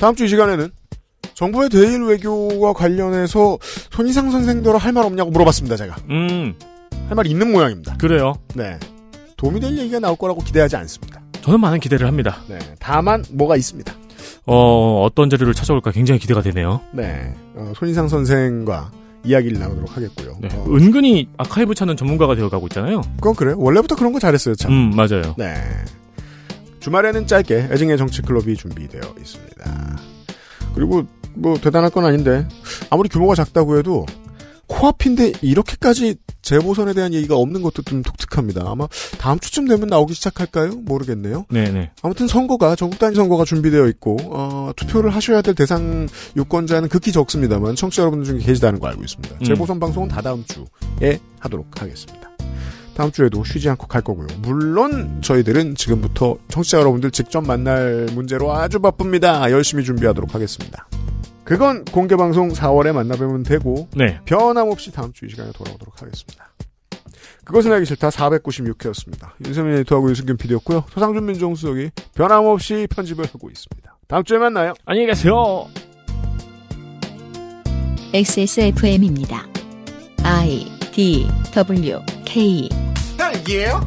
다음 주 이 시간에는 정부의 대일 외교와 관련해서 손희상 선생대로 할말 없냐고 물어봤습니다, 제가. 음. 할말이 있는 모양입니다. 그래요. 네. 도움이 될 얘기가 나올 거라고 기대하지 않습니다. 저는 많은 기대를 합니다. 네. 다만, 뭐가 있습니다. 어, 어떤 자료를 찾아올까 굉장히 기대가 되네요. 네. 어, 손희상 선생과 이야기를 나누도록 하겠고요. 네. 어. 은근히 아카이브 찾는 전문가가 되어 가고 있잖아요. 그건 그래요. 원래부터 그런 거 잘했어요, 참. 음, 맞아요. 네. 주말에는 짧게 애증의 정치클럽이 준비되어 있습니다. 그리고 뭐 대단할 건 아닌데 아무리 규모가 작다고 해도 코앞인데 이렇게까지 재보선에 대한 얘기가 없는 것도 좀 독특합니다. 아마 다음 주쯤 되면 나오기 시작할까요? 모르겠네요. 네네. 네. 아무튼 선거가 전국 단위 선거가 준비되어 있고 어, 투표를 하셔야 될 대상 유권자는 극히 적습니다만 청취자 여러분들 중에 계시다는 거 알고 있습니다. 음. 재보선 방송은 다 다음 주에 하도록 하겠습니다. 다음 주에도 쉬지 않고 갈 거고요. 물론 저희들은 지금부터 청취자 여러분들 직접 만날 문제로 아주 바쁩니다. 열심히 준비하도록 하겠습니다. 그건 공개방송 4월에 만나뵈면 되고 네. 변함없이 다음 주 이 시간에 돌아오도록 하겠습니다. 그것은 알기 싫다 496회였습니다. 윤세민 에디터하고 유승균 PD였고요. 서상준 민정수석이 변함없이 편집을 하고 있습니다. 다음 주에 만나요. 안녕히 계세요. XSFM입니다. 아이. D W K 딸기예요?